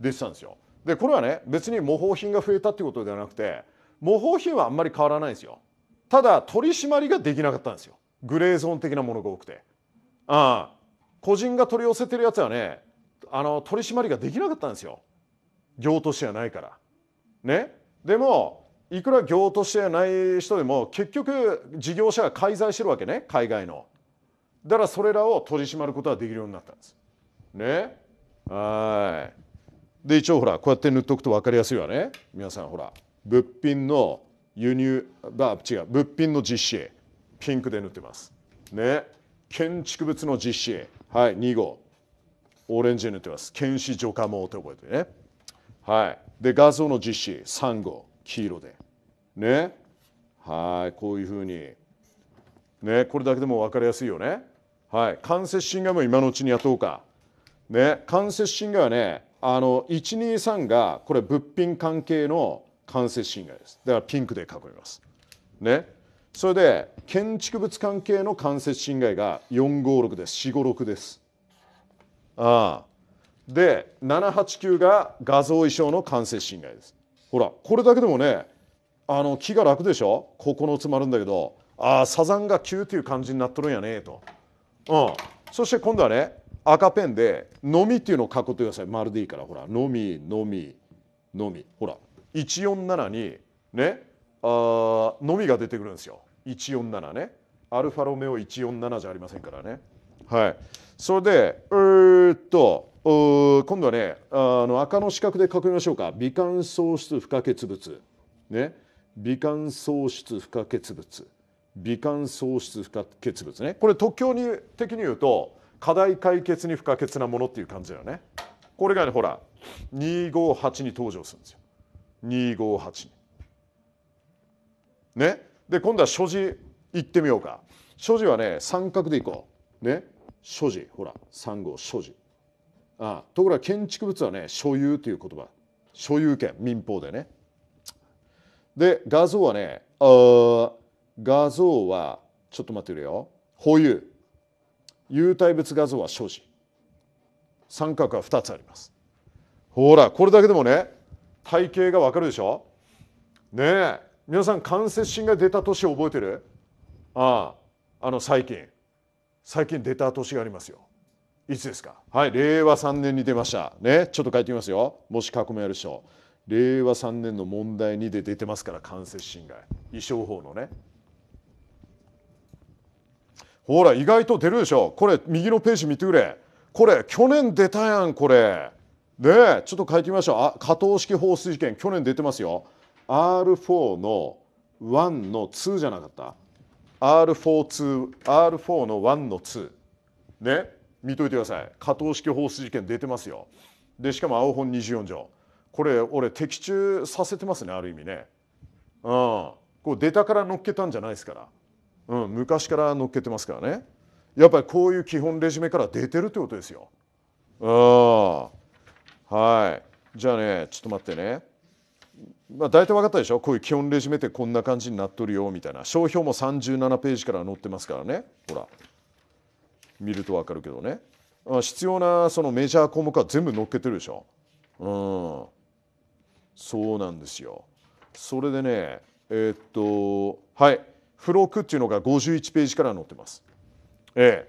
A: 出てたんですよ。でこれはね別に模倣品が増えたっていうことではなくて模倣品はあんまり変わらないんですよ。ただ取り締まりができなかったんですよ。グレーゾーン的なものが多くて。ああ個人が取り寄せてるやつはねあの取り締まりができなかったんですよ。業としてはないから。ね。でもいくら業としてない人でも結局事業者が介在してるわけね海外のだからそれらを取り締まることができるようになったんですねはいで一応ほらこうやって塗っとくと分かりやすいわね皆さんほら物品の輸入あ違う物品の実施ピンクで塗ってますね建築物の実施はい2号オレンジで塗ってます検視除化網って覚えてねはいで画像の実施3号黄色でねはいこういうふうに、ね、これだけでも分かりやすいよね。はい、関節侵害も今のうちにやっとうか。ね、関節侵害はねあの123がこれ物品関係の間接侵害ですだからピンクで囲みます。ね、それで建築物関係の間接侵害が456です456です。ああで789が画像衣装の間接侵害です。ほらこれだけでもねあの気が楽でしょここの詰まるんだけどああサザンが9っていう感じになっとるんやねと、うん、そして今度はね赤ペンで「のみ」っていうのを書くとください丸でいいからほら「のみのみのみ」ほら147にねあのみが出てくるんですよ147ねアルファロメオ147じゃありませんからねはいそれでえー、っと今度はねあの赤の四角でくみましょうか美観喪失不可欠物ね美観喪失不可欠物美観喪失不可欠物ねこれ特許に的に言うと課題解決に不可欠なものっていう感じだよねこれがねほら258に登場するんですよ258にねで今度は所持いってみようか所持はね三角でいこうね所持ほら3号所持ああところが建築物はね所有という言葉所有権民法でねで、画像はね、あ画像は、ちょっと待ってくれよ。保有。有体別画像は所持。三角は2つあります。ほら、これだけでもね、体型がわかるでしょねえ、皆さん関節疹が出た年覚えてるああ、あの最近。最近出た年がありますよ。いつですかはい、令和3年に出ました。ね、ちょっと書いてみますよ。もし過去やる人。令和3年の問題2で出てますから間接侵害衣装法のねほら意外と出るでしょこれ右のページ見てくれこれ去年出たやんこれねちょっと書いてみましょうあ加藤式放水事件去年出てますよ R4 の1の2じゃなかった R42 R4 の1の2ね見といてください加藤式放水事件出てますよでしかも青本24条これ俺的中させてますねある意味ね、うん、こう出たから乗っけたんじゃないですから、うん、昔から乗っけてますからねやっぱりこういう基本レジュメから出てるってことですよ。うん、はいじゃあねちょっと待ってね。まあ、大体分かったでしょこういう基本レジュメってこんな感じになっとるよみたいな商標も37ページから載ってますからねほら見ると分かるけどね必要なそのメジャー項目は全部載っけてるでしょうんそうなんですよ。それでねえー、っとはい付録っていうのが51ページから載ってます。え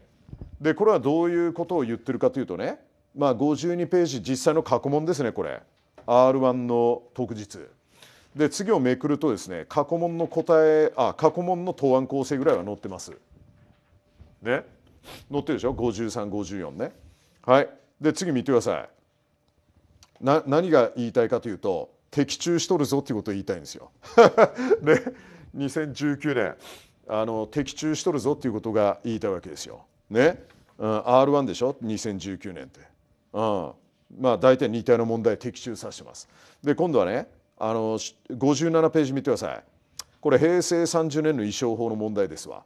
A: え、でこれはどういうことを言ってるかというとね、まあ、52ページ実際の過去問ですねこれ R1 の特日。で次をめくるとですね過去問の答えあ過去問の答案構成ぐらいは載ってます。ね載ってるでしょ5354ね。はいで次見てください。な何が言いたいかというと的中しとるぞっていうことを言いたいんですよ。ね、2019年あの的中しとるぞっていうことが言いたいわけですよ。ね、うん、R1 でしょ2019年って。うん、まあ大体似たような問題的中させてます。で今度はねあの57ページ見てください。これ平成30年の衣装法の問題ですわ。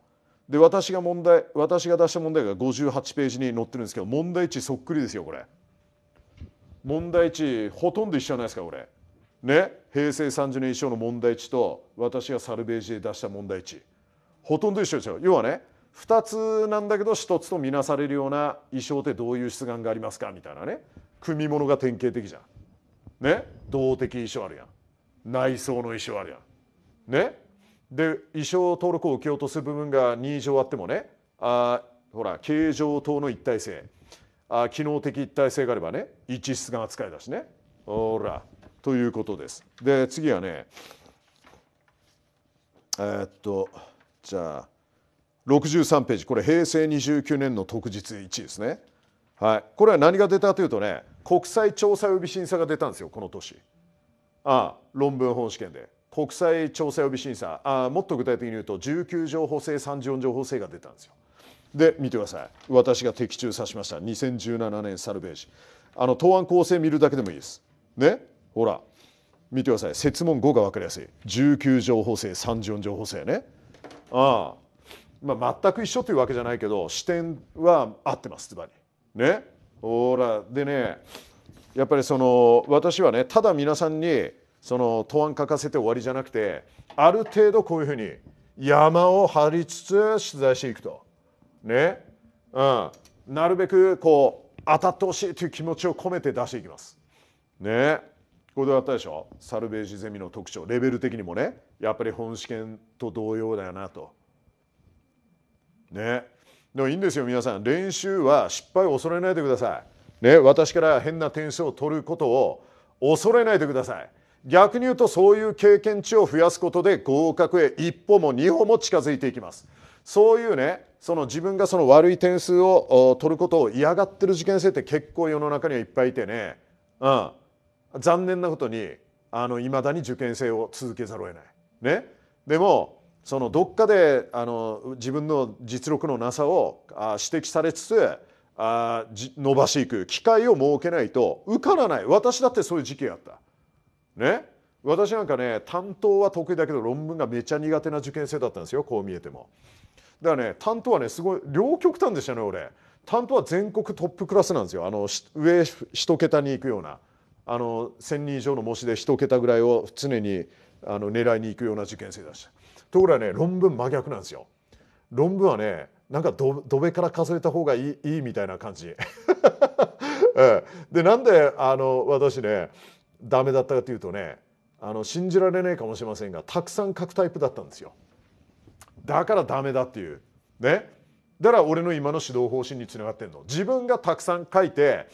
A: で私が問題私が出した問題が58ページに載ってるんですけど問題値そっくりですよこれ。問題値ほとんど一緒じゃないですかこれ。ね、平成30年以上の問題値と私がサルベージで出した問題値ほとんど一緒ですよ要はね2つなんだけど1つと見なされるような衣装ってどういう出願がありますかみたいなね組物が典型的じゃん。ね動的衣装あるやん内装の衣装あるやん。ねで衣装登録を受けようとする部分が2以上あってもねあほら形状等の一体性あ機能的一体性があればね一出願扱いだしねほらということです。で次はねえー、っとじゃあ63ページこれ平成29年の特日1位ですね。はい、これは何が出たというとね国際調査予備審査が出たんですよこの年。ああ論文本試験で国際調査予備審査ああもっと具体的に言うと19条補正34条補正が出たんですよ。で見てください私が的中さしました2017年サルベージあの答案構成見るだけでもいいです。ねほら見てください設問5が分かりやすい19情法制34情法制ねああまあ全く一緒というわけじゃないけど視点は合ってますつまりねほらでねやっぱりその私はねただ皆さんにその答案書かせて終わりじゃなくてある程度こういうふうに山を張りつつ取材していくとねうんなるべくこう当たってほしいという気持ちを込めて出していきますねこれだったでしょサルベージゼミの特徴レベル的にもねやっぱり本試験と同様だよなと。ねでもいいんですよ皆さん練習は失敗を恐れないでください。ね私から変な点数を取ることを恐れないでください。逆に言うとそういう経験値を増やすことで合格へ一歩も二歩も近づいていきます。そういうねその自分がその悪い点数を取ることを嫌がってる受験生って結構世の中にはいっぱいいてね、うん、残念なことにいまだに受験生を続けざるを得ない。ね、でもそのどっかであの自分の実力のなさをあ指摘されつつあ伸ばしていく機会を設けないと受からない私だってそういう時期があった。ね私なんかね担当は得意だけど論文がめっちゃ苦手な受験生だったんですよこう見えても。だからね担当はねすごい両極端でしたね俺。担当は全国トップクラスなんですよあの上一桁に行くような。あの1,000人以上の模試で1桁ぐらいを常にあの狙いに行くような受験生だしところがね論文真逆なんですよ。論文はねなんかどどべから数えた方がいいいいみたいな感じ。でなんであの私ねダメだったかというとねあの信じられないかもしれませんがたくさん書くタイプだったんですよ。だからダメだっていう。ね。だから俺の今の指導方針につながってんの。自分がたくさん書いて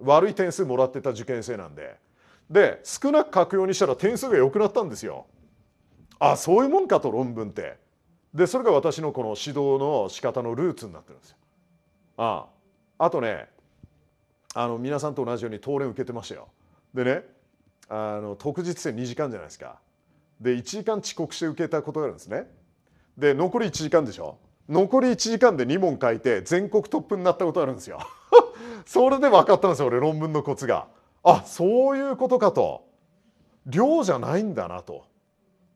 A: 悪い点数もらってた受験生なんでで少なく書くようにしたら点数が良くなったんですよ。あそういうもんかと論文って。でそれが私のこの指導の仕方のルーツになってるんですよ。あああとねあの皆さんと同じように当連受けてましたよ。でねあの特日戦2時間じゃないですか。で1時間遅刻して受けたことがあるんですね。で残り1時間でしょ残り1時間で2問書いて全国トップになったことあるんですよ。それで分かったんですよ俺論文のコツが。あそういうことかと。量じゃないんだなと。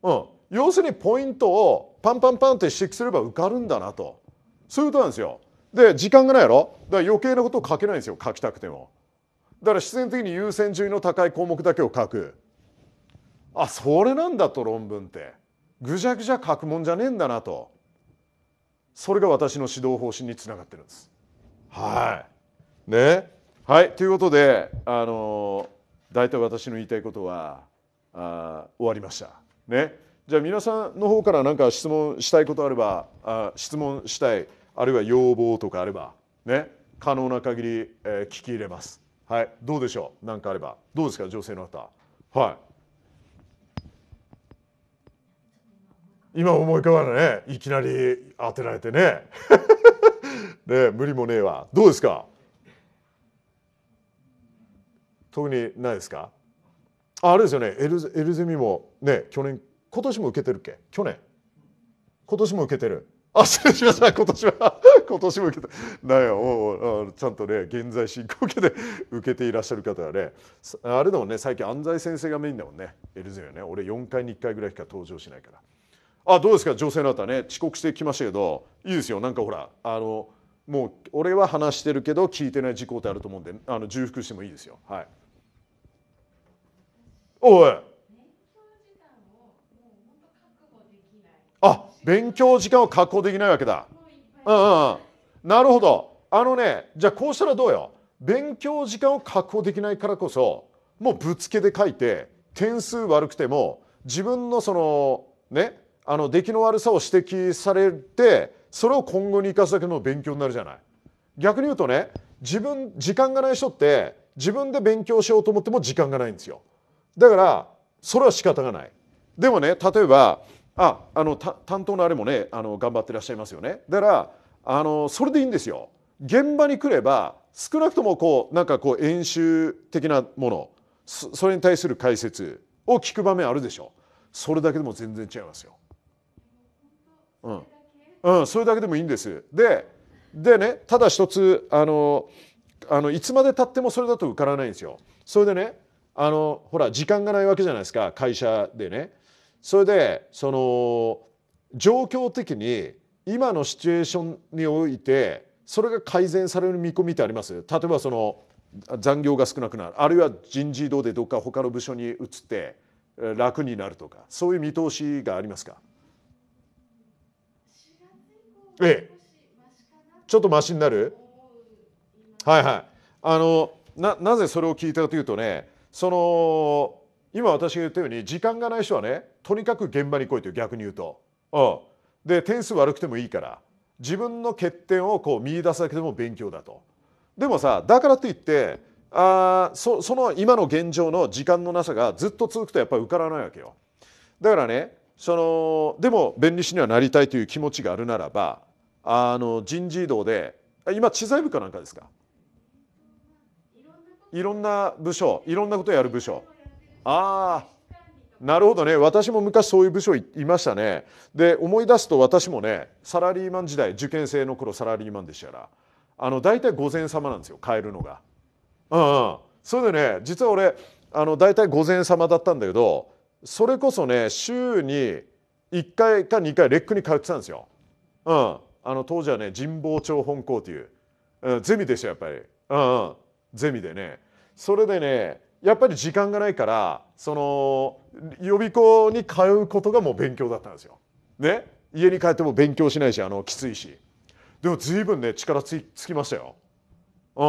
A: うん、要するにポイントをパンパンパンって指摘すれば受かるんだなと。そういうことなんですよ。で時間がないやろだから余計なことを書けないんですよ書きたくても。だから必然的に優先順位の高い項目だけを書く。あそれなんだと論文ってぐじゃぐじゃ書くもんじゃねえんだなとそれが私の指導方針につながってるんですはいねはいということであの大体私の言いたいことはあ終わりました。ね、じゃあ皆さんの方から何か質問したいことあればあ質問したいあるいは要望とかあれば、ね、可能な限り、えー、聞き入れます。はい、どうでしょう何かあればどうですか女性の方。はい今思い浮かばないねいきなり当てられてね ね無理もねえわどうですか特にないですかあれですよねエルエルゼミもね去年今年も受けてるっけ去年今年も受けてるあ失礼しました今年は 今年も受けてなんやおうちゃんとね現在進行形で 受けていらっしゃる方はねあれでもね最近安西先生がメインだもんねエルゼミはね俺4回に1回ぐらいしか登場しないからあどうですか女性の方ね遅刻してきましたけどいいですよなんかほらあのもう俺は話してるけど聞いてない事項ってあると思うんであの重複してもいいですよ。はい、おいあ勉強時間を確保できないわけだ。うんうんなるほどあのねじゃあこうしたらどうよ勉強時間を確保できないからこそもうぶつけで書いて点数悪くても自分のそのねあの出来の悪さを指摘されてそれを今後に生かすだけの勉強になるじゃない逆に言うとね自分時間がない人って自分で勉強しようと思っても時間がないんですよだからそれは仕方がないでもね例えばああの担当のあれもねあの頑張ってらっしゃいますよねだからあのそれでいいんですよ現場に来れば少なくともこうなんかこう演習的なものそれに対する解説を聞く場面あるでしょそれだけでも全然違いますよ。うんうん、それだけでもいいんですででねただ一つあのあのいつまでたってもそれだと受からないんですよそれでねあのほら時間がないわけじゃないですか会社でねそれでその状況的に今のシチュエーションにおいてそれが改善される見込みってあります例えばその残業が少なくなるあるいは人事異動でどっか他の部署に移って楽になるとかそういう見通しがありますかええちょっとましになるはいはいあのななぜそれを聞いたかというとねその今私が言ったように時間がない人はねとにかく現場に来いという逆に言うと、うん、で点数悪くてもいいから自分の欠点をこう見出すだけでも勉強だとでもさだからといってあそその今の現状の時間のなさがずっと続くとやっぱり受からないわけよだからねそのでも弁理士にはなりたいという気持ちがあるならばあの人事異動で今知財部かなんかですかいろんな部署いろんなことやる部署ああなるほどね私も昔そういう部署いましたねで思い出すと私もねサラリーマン時代受験生の頃サラリーマンでしたからあの大体午前様なんですよ変えるのが。うんうん、それでね実は俺あの大体午前様だったんだけどそれこそね週に1回か2回レックに通ってたんですよ。うん、あの当時はね神保町本校という、うん、ゼミでしたやっぱり、うんうん、ゼミでねそれでねやっぱり時間がないからその予備校に通うことがもう勉強だったんですよ。ね家に帰っても勉強しないしあのきついしでも随分ね力つきましたよ。うん、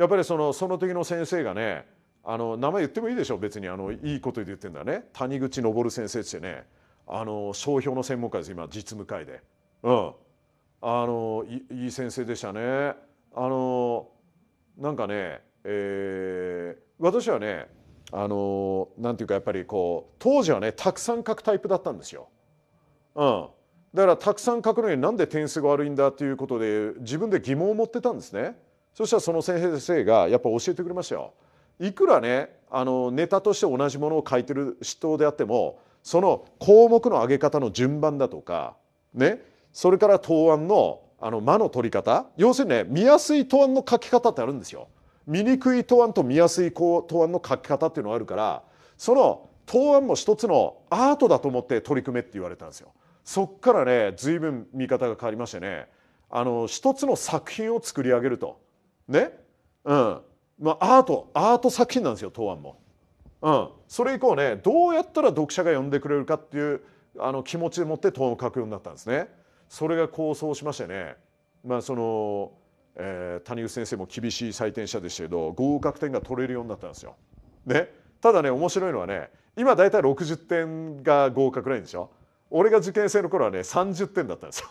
A: やっぱりそのその時の先生がねあの名前言ってもいいでしょ別にあのいいこと言ってんだね谷口昇先生ってねあの商標の専門家です今実務会で。うんあのいい先生でしたね。あのなんかね、えー、私はねあのなんていうかやっぱりこう当時はねたくさん書くタイプだったんですよ。うん、だからたくさん書くのになんで点数が悪いんだということで自分で疑問を持ってたんですね。そしたらその先生がやっぱ教えてくれましたよ。いくらねあのネタとして同じものを書いてる人であってもその項目の上げ方の順番だとかねそれから答案のあの間の取り方要するにね見やすい答案の書き方ってあるんですよ。見にくい答案と見やすい答案の書き方っていうのがあるからその答案も一つのアートだと思って取り組めって言われたんですよ。そっからね随分見方が変わりましてねあの一つの作品を作り上げると。ねうんまあ、アートアート作品なんですよ答案も。うん、それ以降ねどうやったら読者が読んでくれるかっていうあの気持ちでもって答案を書くようになったんですね。それが構想しましたね。まあそのえー、谷口先生も厳しい採点者でしたけど合格点が取れるようになったんですよ。ね、ただね面白いのはね今だいたい60点が合格ラインでしょ俺が受験生の頃はね30点だったんですよ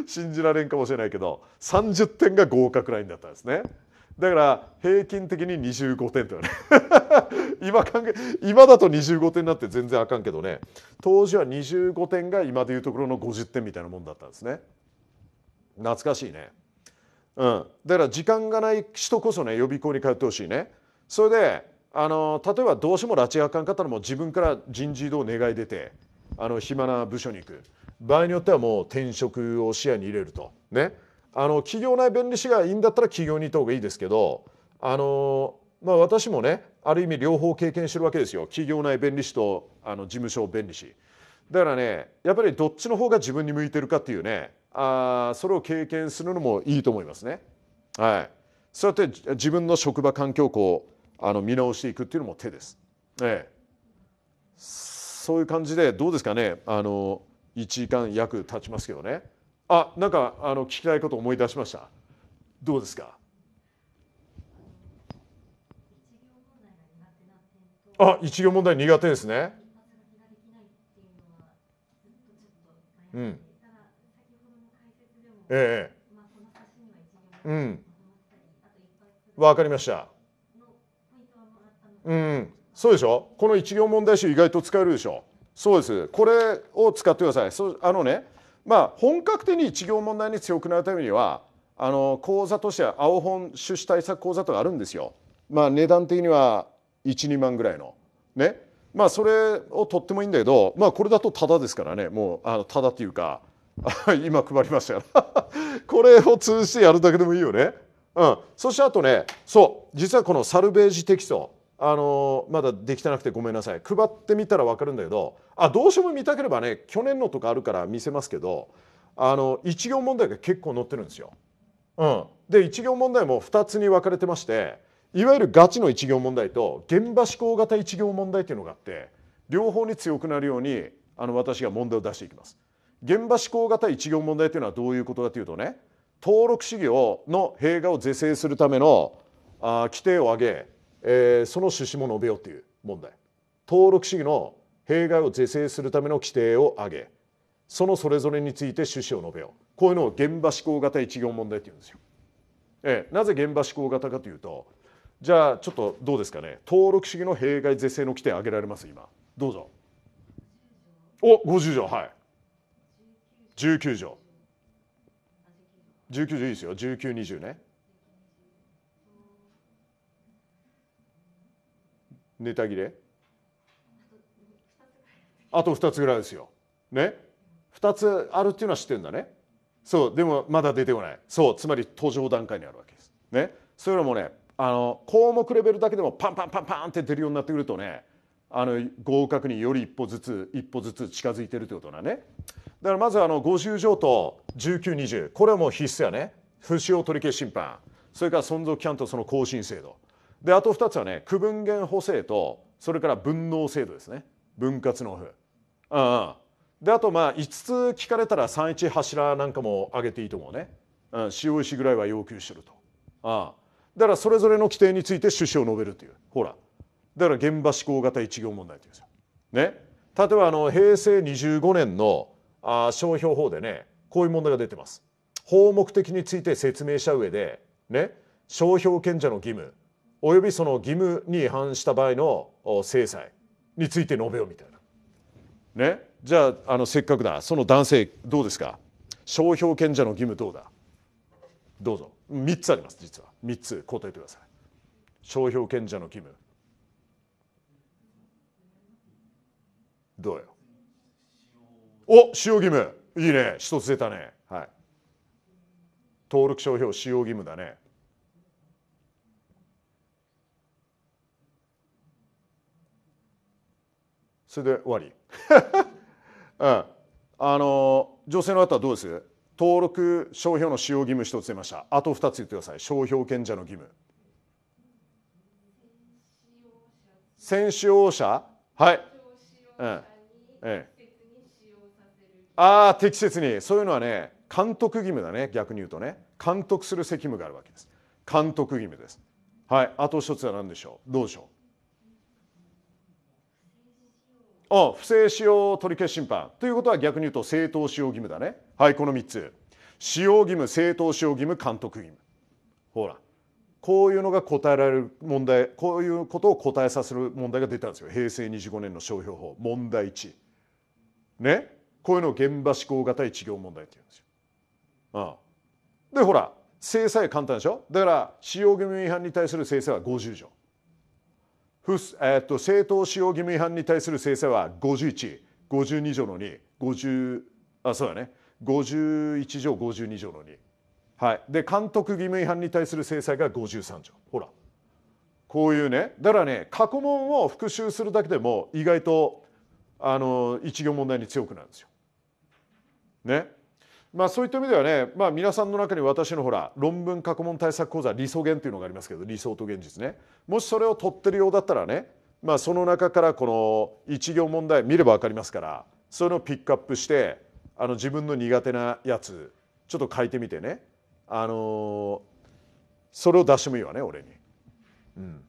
A: 信じられんかもしれないけど30点が合格ラインだったんですね。だから平均的に25点とかね 今考え今だと25点になって全然あかんけどね当時は25点が今でいうところの50点みたいなもんだったんですね懐かしいねうんだから時間がない人こそね予備校に通ってほしいねそれであの例えばどうしても拉致があかんかったらもう自分から人事異動願い出てあの暇な部署に行く場合によってはもう転職を視野に入れるとねあの企業内弁理士がいいんだったら企業にいた方がいいですけどあの、まあ、私もねある意味両方経験してるわけですよ企業内弁理士とあの事務所弁理士。だからねやっぱりどっちの方が自分に向いてるかっていうねあそれを経験するのもいいと思いますね。はい、そうやって自分の職場環境をこうあの見直していくっていうのも手です。ええ、そういう感じでどうですかねあの1時間約経ちますけどねあなんかあの聞きたいこと思い出しましたどうですかあ一行問題苦手ですね。うん、ええうんわかりましたうんそうでしょこの一行問題集意外と使えるでしょそうですこれを使ってくださいそあのねまあ、本格的に一行問題に強くなるためにはあの講座としては青本出資対策講座とかあるんですよ。まあ、値段的には12万ぐらいの。ね。まあそれをとってもいいんだけど、まあ、これだとタダですからねもうあのタダっていうか 今配りましたら これを通じてやるだけでもいいよね。うん、そしてあとねそう実はこのサルベージテキストあのまだできてなくてごめんなさい配ってみたら分かるんだけどあどうしても見たければね去年のとかあるから見せますけどあの1行問題が結構載ってるんですよ。うん、で1行問題も2つに分かれてましていわゆるガチの1行問題と現場思考型1行問題っていうのがあって両方に強くなるようにあの私が問題を出していきます。現場思考型1行問題というのはどういうことかというとね登録主義をの弊害を是正するためのあ規定を上げえー、その趣旨も述べようという問題登録主義の弊害を是正するための規定を挙げそのそれぞれについて趣旨を述べようこういうのを現場思考型一行問題って言うんですよ。えー、なぜ現場思考型かというとじゃあちょっとどうですかね登録主義の弊害是正の規定挙げられます今どうぞ。お50条はい。19条。19条いいですよ1920ね。ネタ切れあと2つぐらいですよ。ね2つあるっていうのは知ってるんだね。そうでもまだ出てこないそうつまり途上段階にあるわけです。ね、そういうのもねあの項目レベルだけでもパンパンパンパンって出るようになってくるとねあの合格により一歩ずつ一歩ずつ近づいてるってことだね。だからまずあの50条と1920これはもう必須やね不使用取消審判それから存続キャンとその更新制度であと2つはね区分減補正とそれから分納制度ですね分割納付。うんであとまあ5つ聞かれたら31柱なんかも上げていいと思うね、うん、塩石ぐらいは要求してるとああだからそれぞれの規定について趣旨を述べるというほらだから現場志向型一行問題というんですよ。ね例えばあの平成25年のあ商標法でねこういう問題が出てます。法目的について説明した上でね商標権者の義務およびその義務に違反した場合の制裁について述べようみたいな。ね、じゃああのせっかくだその男性どうですか商標権者の義務どうだどうぞ3つあります実は3つ答えてください。商標権者の義務どうよお使用義務いいね一つ出たねはい登録商標使用義務だねそれで終わり、うん、あの女性の方はどうです登録商標の使用義務1つ出ましたあと2つ言ってください商標権者の義務先使用者はい、うん、ええ、ああ適切にそういうのはね監督義務だね逆に言うとね監督する責務があるわけです監督義務ですはいあと一つは何でしょうどうでしょうあ不正使用取り消し審判ということは逆に言うと正当使用義務だねはいこの3つ使用義務正当使用義務監督義務ほらこういうのが答えられる問題こういうことを答えさせる問題が出たんですよ平成25年の商標法問題1ねこういうのを現場志行型一行問題って言うんですよ。ああでほら制裁簡単でしょだから使用義務違反に対する制裁は50条不えーと正当使用義務違反に対する制裁は5152条の250あそうだね51条52条の2、はい、で監督義務違反に対する制裁が53条ほらこういうねだからね過去問を復習するだけでも意外とあの一行問題に強くなるんですよ。ねまあ、そういった意味ではね、まあ、皆さんの中に私のほら論文過去問対策講座理想源っていうのがありますけど理想と現実ねもしそれを取ってるようだったらね、まあ、その中からこの一行問題見れば分かりますからそういうのをピックアップしてあの自分の苦手なやつちょっと書いてみてね、あのそれを出してもいいわね俺に。うん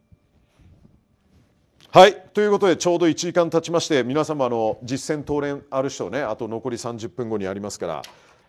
A: はいということでちょうど1時間経ちまして皆様の実践当連ある人ねあと残り30分後にありますから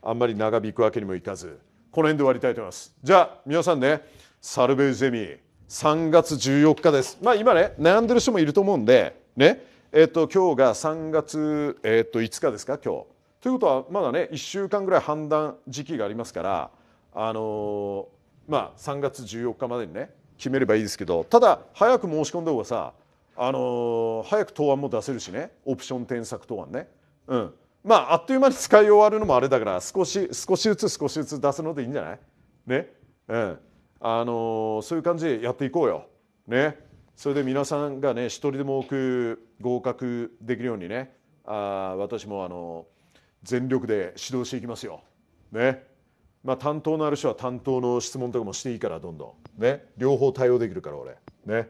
A: あんまり長引くわけにもいかずこの辺で終わりたいと思いますじゃあ皆さんねサルベージゼミ3月14日ですまあ今ね悩んでる人もいると思うんでねえっ、と今日が3月、えっと5日ですか今日ということはまだね1週間ぐらい判断時期がありますからあのー、まあ3月14日までにね決めればいいですけどただ早く申し込んだ方がさあのー、早く答案も出せるしねオプション添削答案ねうんまああっという間に使い終わるのもあれだから少し少しずつ少しずつ出すのでいいんじゃないねうん、あのそういう感じでやっていこうよ。ね、それで皆さんがね一人でも多く合格できるようにねあ私も、あの全力で指導していきますよ。ねまあ、担当のある人は担当の質問とかもしていいからどんどん、ね、両方対応できるから俺。ね、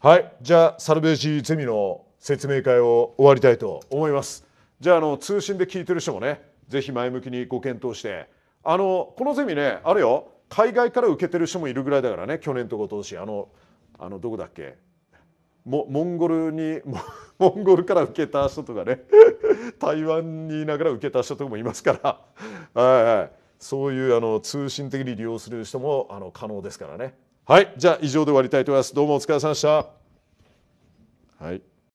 A: はいじゃあサルベージゼミの説明会を終わりたいと思います。じゃああの通信で聞いてる人もねぜひ前向きにご検討してあのこのゼミねあるよ海外から受けてる人もいるぐらいだからね去年と今年あのあのどこだっけモモンゴルに モンゴルから受けた人とかね 台湾にいながら受けた人とかもいますからはい、はい、そういうあの通信的に利用する人もあの可能ですからねはいじゃあ以上で終わりたいと思いますどうもお疲れ様でしたはい